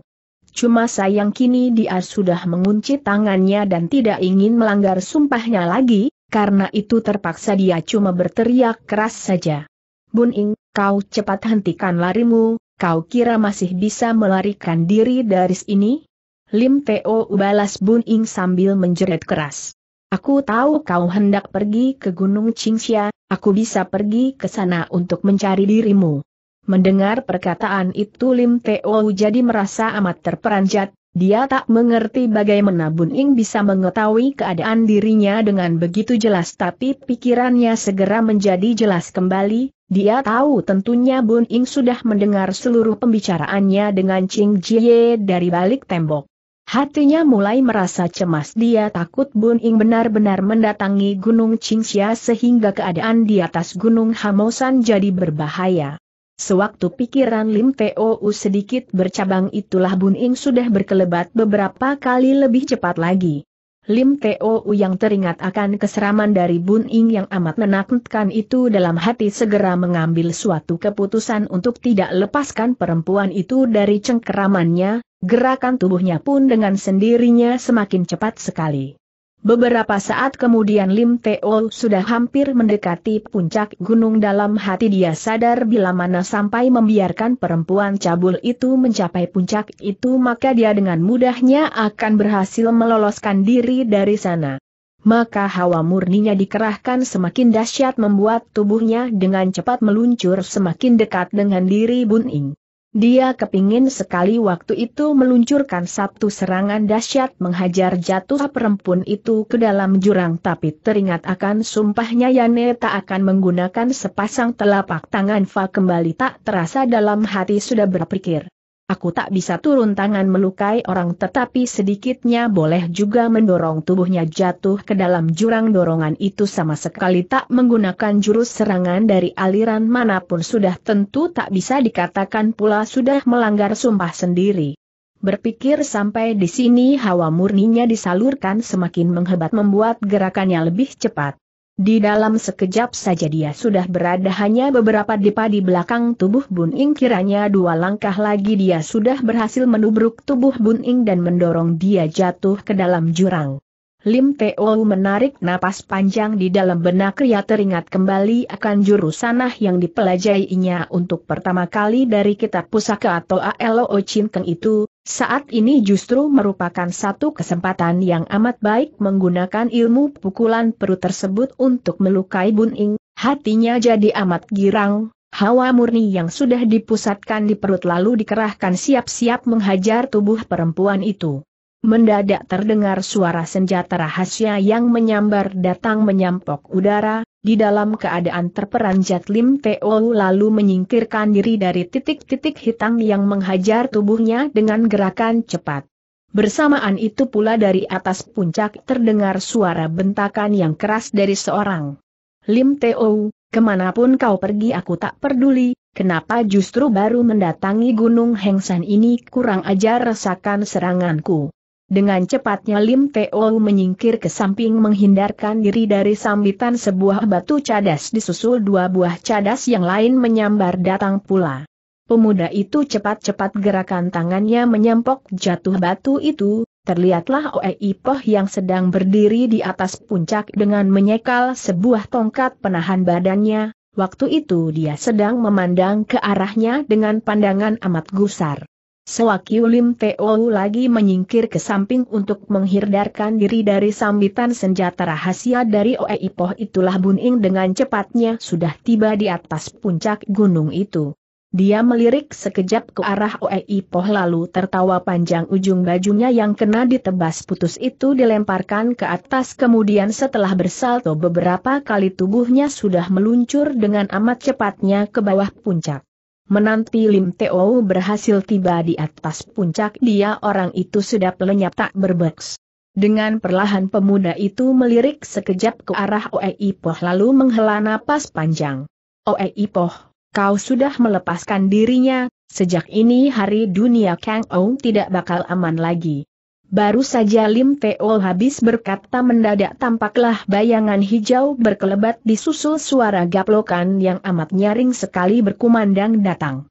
S1: Cuma sayang kini dia sudah mengunci tangannya dan tidak ingin melanggar sumpahnya lagi, karena itu terpaksa dia cuma berteriak keras saja. Bun Buning, kau cepat hentikan larimu, kau kira masih bisa melarikan diri dari sini? Lim Teo balas Bun Ing sambil menjerit keras. Aku tahu kau hendak pergi ke Gunung Qingxia, aku bisa pergi ke sana untuk mencari dirimu. Mendengar perkataan itu Lim Teo jadi merasa amat terperanjat, dia tak mengerti bagaimana Bun Ing bisa mengetahui keadaan dirinya dengan begitu jelas tapi pikirannya segera menjadi jelas kembali, dia tahu tentunya Bun Ing sudah mendengar seluruh pembicaraannya dengan Ching Jie dari balik tembok. Hatinya mulai merasa cemas dia takut Bun Ing benar-benar mendatangi Gunung Qingxia sehingga keadaan di atas Gunung Hamosan jadi berbahaya. Sewaktu pikiran Lim Teo sedikit bercabang itulah Bun Ing sudah berkelebat beberapa kali lebih cepat lagi. Lim Teo yang teringat akan keseraman dari Bun Ing yang amat menakutkan itu dalam hati segera mengambil suatu keputusan untuk tidak lepaskan perempuan itu dari cengkeramannya, Gerakan tubuhnya pun dengan sendirinya semakin cepat sekali. Beberapa saat kemudian Lim Teo sudah hampir mendekati puncak gunung dalam hati dia sadar bila mana sampai membiarkan perempuan cabul itu mencapai puncak itu maka dia dengan mudahnya akan berhasil meloloskan diri dari sana. Maka hawa murninya dikerahkan semakin dahsyat membuat tubuhnya dengan cepat meluncur semakin dekat dengan diri Bun Ing. Dia kepingin sekali waktu itu meluncurkan satu serangan dahsyat menghajar jatuh perempuan itu ke dalam jurang tapi teringat akan sumpahnya Yane tak akan menggunakan sepasang telapak tangan Fa kembali tak terasa dalam hati sudah berpikir. Aku tak bisa turun tangan melukai orang tetapi sedikitnya boleh juga mendorong tubuhnya jatuh ke dalam jurang dorongan itu sama sekali tak menggunakan jurus serangan dari aliran manapun sudah tentu tak bisa dikatakan pula sudah melanggar sumpah sendiri. Berpikir sampai di sini hawa murninya disalurkan semakin menghebat membuat gerakannya lebih cepat. Di dalam sekejap saja dia sudah berada hanya beberapa depa di belakang tubuh Bun Ing kiranya dua langkah lagi dia sudah berhasil menubruk tubuh Bun Ing dan mendorong dia jatuh ke dalam jurang. Lim Teo menarik napas panjang di dalam benak Ria teringat kembali akan jurusanah yang dipelajainya untuk pertama kali dari kitab pusaka atau ALO Cinkeng itu, saat ini justru merupakan satu kesempatan yang amat baik menggunakan ilmu pukulan perut tersebut untuk melukai Buning, hatinya jadi amat girang, Hawa murni yang sudah dipusatkan di perut lalu dikerahkan siap-siap menghajar tubuh perempuan itu mendadak terdengar suara senjata rahasia yang menyambar datang menyampok udara, di dalam keadaan terperanjat Lim Teo lalu menyingkirkan diri dari titik-titik hitam yang menghajar tubuhnya dengan gerakan cepat. Bersamaan itu pula dari atas puncak terdengar suara bentakan yang keras dari seorang. Lim Teo, kemanapun kau pergi aku tak peduli, kenapa justru baru mendatangi Gunung Hengsan ini kurang ajar rasakan seranganku. Dengan cepatnya Lim Teo menyingkir ke samping menghindarkan diri dari sambitan sebuah batu cadas disusul dua buah cadas yang lain menyambar datang pula. Pemuda itu cepat-cepat gerakan tangannya menyempok jatuh batu itu, terlihatlah Oe Ipoh yang sedang berdiri di atas puncak dengan menyekal sebuah tongkat penahan badannya, waktu itu dia sedang memandang ke arahnya dengan pandangan amat gusar. Sewakiu Lim Teo lagi menyingkir ke samping untuk menghindarkan diri dari sambitan senjata rahasia dari Oe Ipoh itulah Bun Ing dengan cepatnya sudah tiba di atas puncak gunung itu. Dia melirik sekejap ke arah Oe Ipoh lalu tertawa panjang ujung bajunya yang kena ditebas putus itu dilemparkan ke atas kemudian setelah bersalto beberapa kali tubuhnya sudah meluncur dengan amat cepatnya ke bawah puncak. Menanti Lim Teo berhasil tiba di atas puncak dia orang itu sudah lenyap tak berbeks. Dengan perlahan pemuda itu melirik sekejap ke arah Oe Ipoh lalu menghela napas panjang. Oe Ipoh, kau sudah melepaskan dirinya, sejak ini hari dunia Kang Ong tidak bakal aman lagi. Baru saja Lim Teol habis berkata mendadak tampaklah bayangan hijau berkelebat disusul suara gaplokan yang amat nyaring sekali berkumandang datang.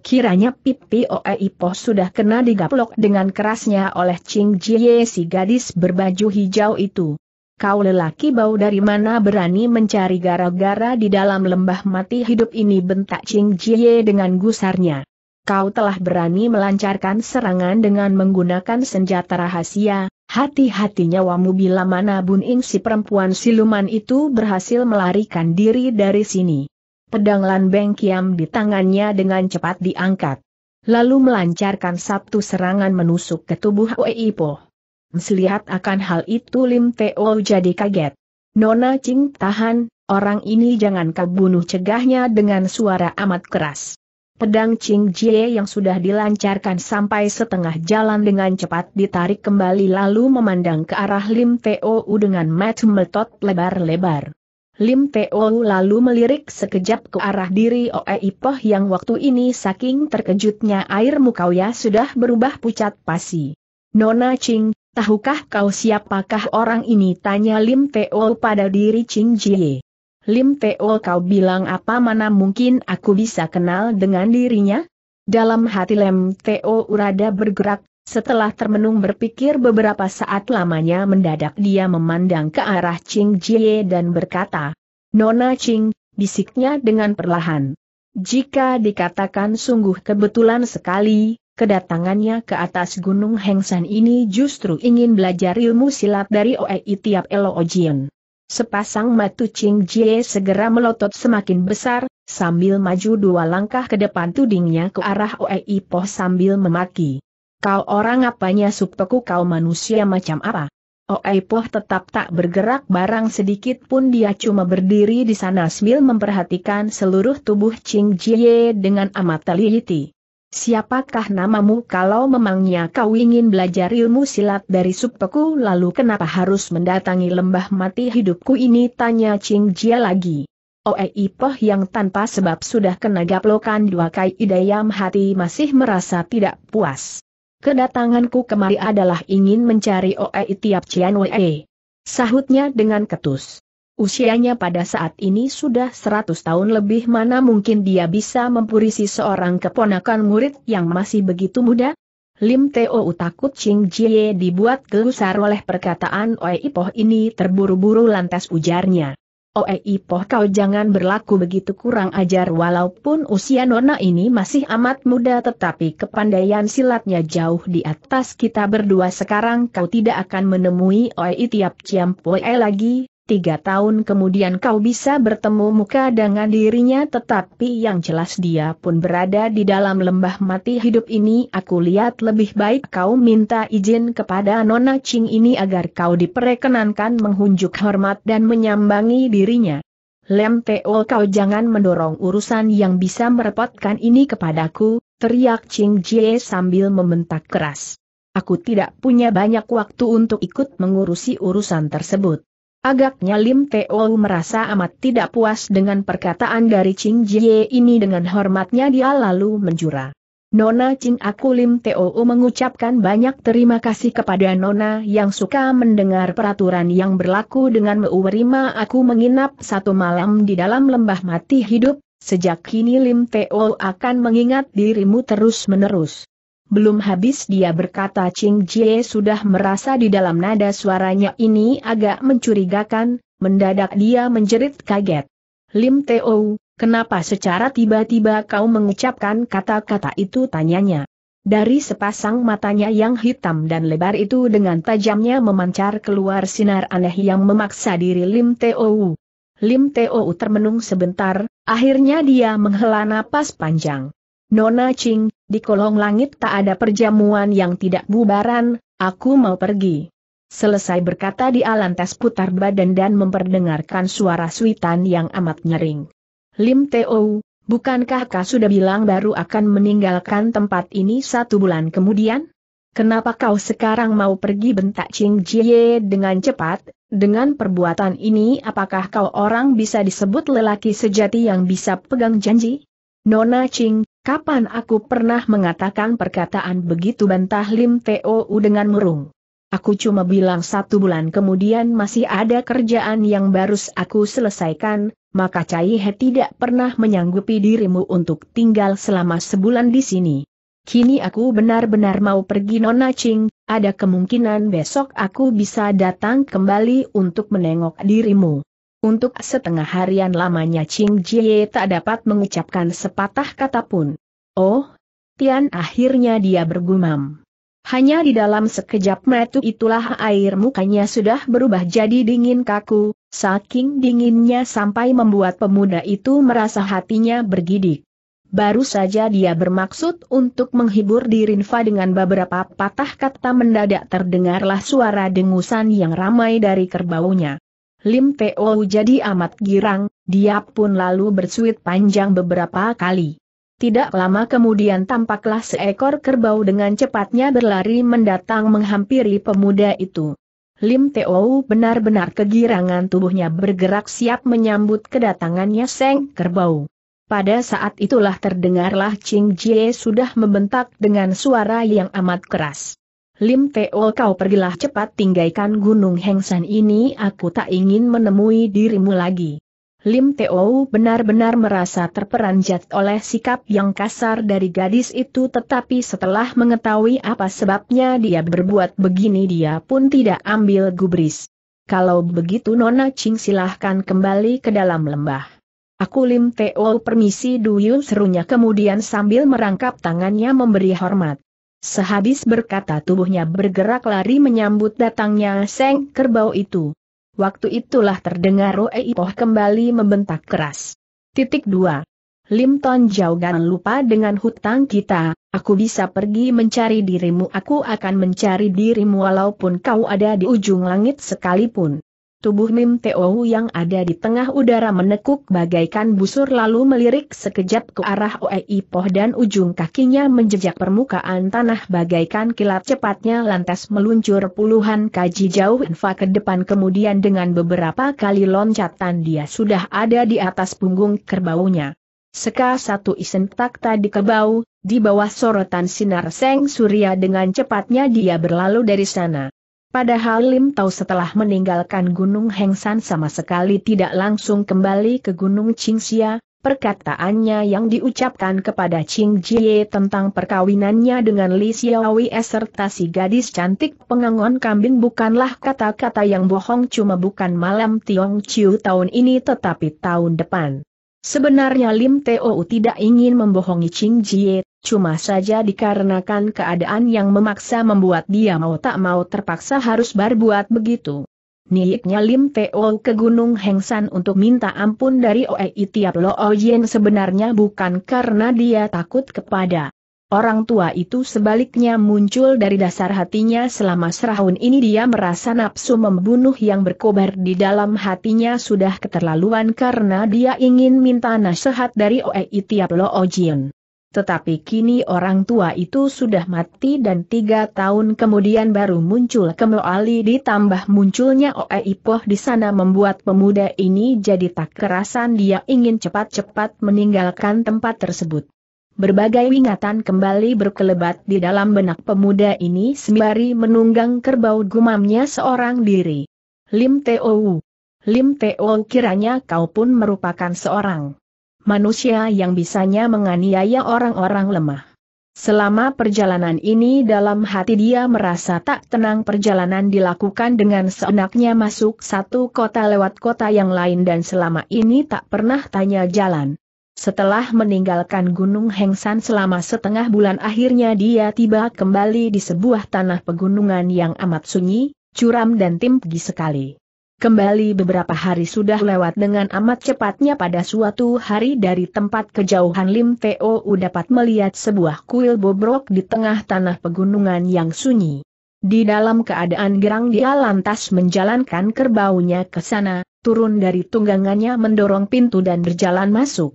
S1: Kiranya pipi Oe Poh sudah kena digaplok dengan kerasnya oleh Ching Jie si gadis berbaju hijau itu. Kau lelaki bau dari mana berani mencari gara-gara di dalam lembah mati hidup ini bentak Ching Jie dengan gusarnya kau telah berani melancarkan serangan dengan menggunakan senjata rahasia, hati-hati nyawamu bila mana Bun Ing si perempuan siluman itu berhasil melarikan diri dari sini. Pedang Lan Beng Kiam di tangannya dengan cepat diangkat. Lalu melancarkan satu serangan menusuk ke tubuh Wei Po. Melihat akan hal itu Lim Teo jadi kaget. Nona Ching tahan, orang ini jangan kau bunuh cegahnya dengan suara amat keras. Pedang Ching Jie yang sudah dilancarkan sampai setengah jalan dengan cepat ditarik kembali lalu memandang ke arah Lim Teo dengan mata meletot lebar-lebar. Lim Teo lalu melirik sekejap ke arah diri Oe Ipoh yang waktu ini saking terkejutnya air mukanya sudah berubah pucat pasi. Nona Ching, tahukah kau siapakah orang ini? Tanya Lim Teo pada diri Ching Jie. Lim Teo kau bilang apa mana mungkin aku bisa kenal dengan dirinya? Dalam hati Lim Teo Urada bergerak, setelah termenung berpikir beberapa saat lamanya mendadak dia memandang ke arah Ching Jie dan berkata, Nona Ching, bisiknya dengan perlahan. Jika dikatakan sungguh kebetulan sekali, kedatangannya ke atas Gunung Hengsan ini justru ingin belajar ilmu silat dari Oei Tiap Elo Ojian. Sepasang matu Ching Jie segera melotot semakin besar, sambil maju dua langkah ke depan tudingnya ke arah Oei poh sambil memaki. Kau orang apanya supeku kau manusia macam apa? Oei poh tetap tak bergerak barang sedikit pun dia cuma berdiri di sana sambil memperhatikan seluruh tubuh Ching Jie dengan amat teliti. Siapakah namamu kalau memangnya kau ingin belajar ilmu silat dari subpeku lalu kenapa harus mendatangi lembah mati hidupku ini tanya Ching Jia lagi. Oei Ipoh yang tanpa sebab sudah kena gaplokan dua kai idayam hati masih merasa tidak puas. Kedatanganku kemari adalah ingin mencari Oei tiap Cian Wei. Sahutnya dengan ketus. Usianya pada saat ini sudah 100 tahun lebih mana mungkin dia bisa mempurisi seorang keponakan murid yang masih begitu muda? Lim Teo takut Ching Jie dibuat gelusar oleh perkataan Oe Ipoh ini terburu-buru lantas ujarnya. Oe Ipoh kau jangan berlaku begitu kurang ajar walaupun usia nona ini masih amat muda tetapi kepandaian silatnya jauh di atas kita berdua sekarang kau tidak akan menemui Oe Tiap Ciam Poe lagi, tiga tahun kemudian kau bisa bertemu muka dengan dirinya tetapi yang jelas dia pun berada di dalam lembah mati hidup ini aku lihat lebih baik kau minta izin kepada Nona Ching ini agar kau diperkenankan menghunjuk hormat dan menyambangi dirinya. Lem Teo kau jangan mendorong urusan yang bisa merepotkan ini kepadaku, teriak Ching Jie sambil membentak keras. Aku tidak punya banyak waktu untuk ikut mengurusi urusan tersebut. Agaknya Lim Teo merasa amat tidak puas dengan perkataan dari Ching Jie ini dengan hormatnya dia lalu menjura. Nona Ching aku Lim Teo mengucapkan banyak terima kasih kepada Nona yang suka mendengar peraturan yang berlaku dengan menerima aku menginap satu malam di dalam lembah mati hidup, sejak kini Lim Teo akan mengingat dirimu terus-menerus. Belum habis dia berkata Ching Jie sudah merasa di dalam nada suaranya ini agak mencurigakan, mendadak dia menjerit kaget. Lim Teo, kenapa secara tiba-tiba kau mengucapkan kata-kata itu tanyanya. Dari sepasang matanya yang hitam dan lebar itu dengan tajamnya memancar keluar sinar aneh yang memaksa diri Lim Teo. Lim Teo termenung sebentar, akhirnya dia menghela napas panjang. Nona Ching, di kolong langit tak ada perjamuan yang tidak bubaran, aku mau pergi. Selesai berkata di lantas putar badan dan memperdengarkan suara suitan yang amat nyering. Lim Teo, bukankah kau sudah bilang baru akan meninggalkan tempat ini satu bulan kemudian? Kenapa kau sekarang mau pergi bentak Ching Jie dengan cepat, dengan perbuatan ini apakah kau orang bisa disebut lelaki sejati yang bisa pegang janji? Nona Ching, Kapan aku pernah mengatakan perkataan begitu bantah Lim Teo dengan murung? Aku cuma bilang satu bulan kemudian masih ada kerjaan yang baru aku selesaikan, maka Cai He tidak pernah menyanggupi dirimu untuk tinggal selama sebulan di sini. Kini aku benar-benar mau pergi Nona Ching, ada kemungkinan besok aku bisa datang kembali untuk menengok dirimu. Untuk setengah harian lamanya Ching Jie tak dapat mengucapkan sepatah kata pun. Oh, Tian akhirnya dia bergumam. Hanya di dalam sekejap mata itulah air mukanya sudah berubah jadi dingin kaku, saking dinginnya sampai membuat pemuda itu merasa hatinya bergidik. Baru saja dia bermaksud untuk menghibur Dirinfa dengan beberapa patah kata mendadak terdengarlah suara dengusan yang ramai dari kerbaunya. Lim Teo jadi amat girang, dia pun lalu bersuit panjang beberapa kali. Tidak lama kemudian tampaklah seekor kerbau dengan cepatnya berlari mendatang menghampiri pemuda itu. Lim Teo benar-benar kegirangan tubuhnya bergerak siap menyambut kedatangannya Seng Kerbau. Pada saat itulah terdengarlah Ching Jie sudah membentak dengan suara yang amat keras. Lim Teo kau pergilah cepat tinggalkan gunung Hengsan ini aku tak ingin menemui dirimu lagi. Lim Teo benar-benar merasa terperanjat oleh sikap yang kasar dari gadis itu tetapi setelah mengetahui apa sebabnya dia berbuat begini dia pun tidak ambil gubris. Kalau begitu Nona Ching silahkan kembali ke dalam lembah. Aku Lim Teo permisi duyul serunya kemudian sambil merangkap tangannya memberi hormat. Sehabis berkata tubuhnya bergerak lari menyambut datangnya Seng Kerbau itu. Waktu itulah terdengar Roe Ipoh kembali membentak keras. Titik 2. Lim Ton jauhkan lupa dengan hutang kita, aku bisa pergi mencari dirimu aku akan mencari dirimu walaupun kau ada di ujung langit sekalipun tubuh Mim Teo yang ada di tengah udara menekuk bagaikan busur lalu melirik sekejap ke arah Oei Poh dan ujung kakinya menjejak permukaan tanah bagaikan kilat cepatnya lantas meluncur puluhan kaji jauh infa ke depan kemudian dengan beberapa kali loncatan dia sudah ada di atas punggung kerbaunya. Seka satu tak tadi kebau, di bawah sorotan sinar seng surya dengan cepatnya dia berlalu dari sana. Padahal Lim Tau setelah meninggalkan Gunung Hengsan sama sekali tidak langsung kembali ke Gunung Qingxia, perkataannya yang diucapkan kepada Qing Jie tentang perkawinannya dengan Li Xiaowei, serta si gadis cantik pengangon kambing bukanlah kata-kata yang bohong cuma bukan malam Tiong Chiu tahun ini tetapi tahun depan. Sebenarnya Lim Teo tidak ingin membohongi Ching Jie, cuma saja dikarenakan keadaan yang memaksa membuat dia mau tak mau terpaksa harus berbuat begitu. Niatnya Lim Teo ke Gunung Hengsan untuk minta ampun dari Oei Tiap Lo Oyen sebenarnya bukan karena dia takut kepada Orang tua itu sebaliknya muncul dari dasar hatinya selama serahun ini dia merasa nafsu membunuh yang berkobar di dalam hatinya sudah keterlaluan karena dia ingin minta nasihat dari Oei Tiap Lo Ojion. Tetapi kini orang tua itu sudah mati dan tiga tahun kemudian baru muncul Kemoali ditambah munculnya Oei Poh di sana membuat pemuda ini jadi tak kerasan dia ingin cepat-cepat meninggalkan tempat tersebut. Berbagai ingatan kembali berkelebat di dalam benak pemuda ini sembari menunggang kerbau gumamnya seorang diri. Lim Teo Lim Teo kiranya kau pun merupakan seorang manusia yang bisanya menganiaya orang-orang lemah. Selama perjalanan ini dalam hati dia merasa tak tenang perjalanan dilakukan dengan seenaknya masuk satu kota lewat kota yang lain dan selama ini tak pernah tanya jalan. Setelah meninggalkan Gunung Hengsan selama setengah bulan akhirnya dia tiba kembali di sebuah tanah pegunungan yang amat sunyi, curam dan tinggi sekali. Kembali beberapa hari sudah lewat dengan amat cepatnya pada suatu hari dari tempat kejauhan Lim Teo dapat melihat sebuah kuil bobrok di tengah tanah pegunungan yang sunyi. Di dalam keadaan gerang dia lantas menjalankan kerbaunya ke sana, turun dari tunggangannya mendorong pintu dan berjalan masuk.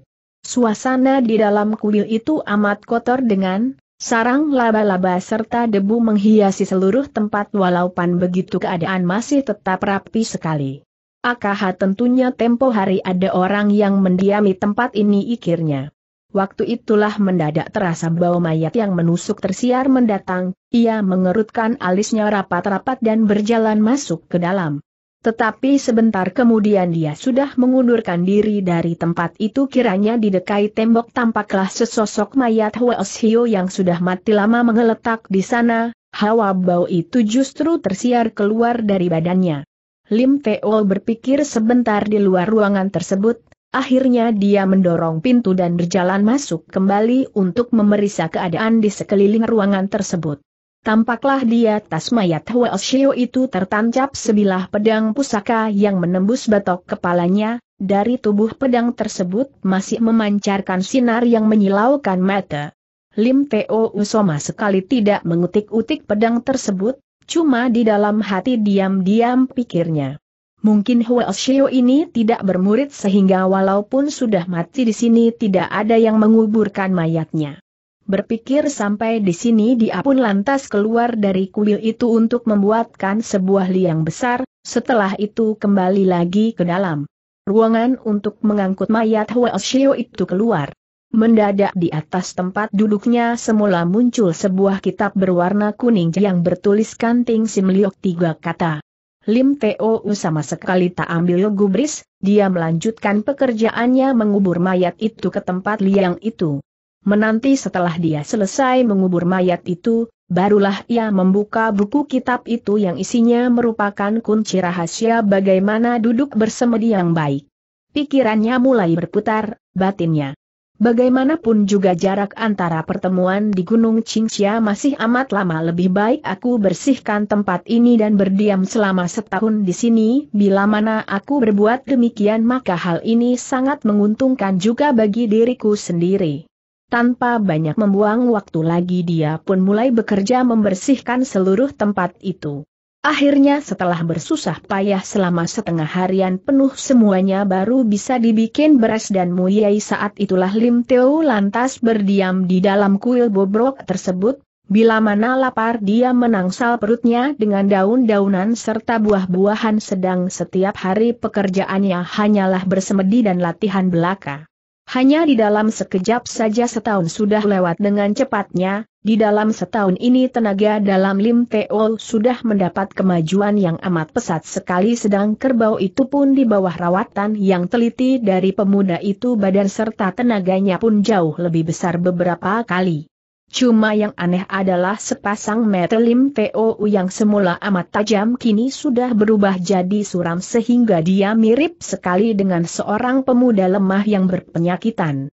S1: Suasana di dalam kuil itu amat kotor dengan sarang laba-laba serta debu menghiasi seluruh tempat walaupun begitu keadaan masih tetap rapi sekali. Akaha tentunya tempo hari ada orang yang mendiami tempat ini ikirnya. Waktu itulah mendadak terasa bau mayat yang menusuk tersiar mendatang, ia mengerutkan alisnya rapat-rapat dan berjalan masuk ke dalam. Tetapi sebentar kemudian dia sudah mengundurkan diri dari tempat itu kiranya di dekai tembok tampaklah sesosok mayat Huos Hio yang sudah mati lama mengeletak di sana, hawa bau itu justru tersiar keluar dari badannya. Lim Teo berpikir sebentar di luar ruangan tersebut, akhirnya dia mendorong pintu dan berjalan masuk kembali untuk memeriksa keadaan di sekeliling ruangan tersebut tampaklah di atas mayat Hwa itu tertancap sebilah pedang pusaka yang menembus batok kepalanya, dari tubuh pedang tersebut masih memancarkan sinar yang menyilaukan mata. Lim Teo Usoma sekali tidak mengutik-utik pedang tersebut, cuma di dalam hati diam-diam pikirnya. Mungkin Hwa ini tidak bermurid sehingga walaupun sudah mati di sini tidak ada yang menguburkan mayatnya. Berpikir sampai di sini dia pun lantas keluar dari kuil itu untuk membuatkan sebuah liang besar, setelah itu kembali lagi ke dalam. Ruangan untuk mengangkut mayat Huashio itu keluar. Mendadak di atas tempat duduknya semula muncul sebuah kitab berwarna kuning yang bertuliskan Ting Sim Liok tiga kata. Lim Tou sama sekali tak ambil gubris, dia melanjutkan pekerjaannya mengubur mayat itu ke tempat liang itu. Menanti setelah dia selesai mengubur mayat itu, barulah ia membuka buku kitab itu yang isinya merupakan kunci rahasia bagaimana duduk bersemedi yang baik. Pikirannya mulai berputar, batinnya. Bagaimanapun juga jarak antara pertemuan di Gunung Qingxia masih amat lama lebih baik aku bersihkan tempat ini dan berdiam selama setahun di sini bila mana aku berbuat demikian maka hal ini sangat menguntungkan juga bagi diriku sendiri. Tanpa banyak membuang waktu lagi dia pun mulai bekerja membersihkan seluruh tempat itu. Akhirnya setelah bersusah payah selama setengah harian penuh semuanya baru bisa dibikin beras dan muyai saat itulah Lim Teo lantas berdiam di dalam kuil bobrok tersebut, bila mana lapar dia menangsal perutnya dengan daun-daunan serta buah-buahan sedang setiap hari pekerjaannya hanyalah bersemedi dan latihan belaka. Hanya di dalam sekejap saja setahun sudah lewat dengan cepatnya, di dalam setahun ini tenaga dalam Lim Teol oh sudah mendapat kemajuan yang amat pesat sekali sedang kerbau itu pun di bawah rawatan yang teliti dari pemuda itu badan serta tenaganya pun jauh lebih besar beberapa kali. Cuma yang aneh adalah sepasang metelim POU yang semula amat tajam kini sudah berubah jadi suram sehingga dia mirip sekali dengan seorang pemuda lemah yang berpenyakitan.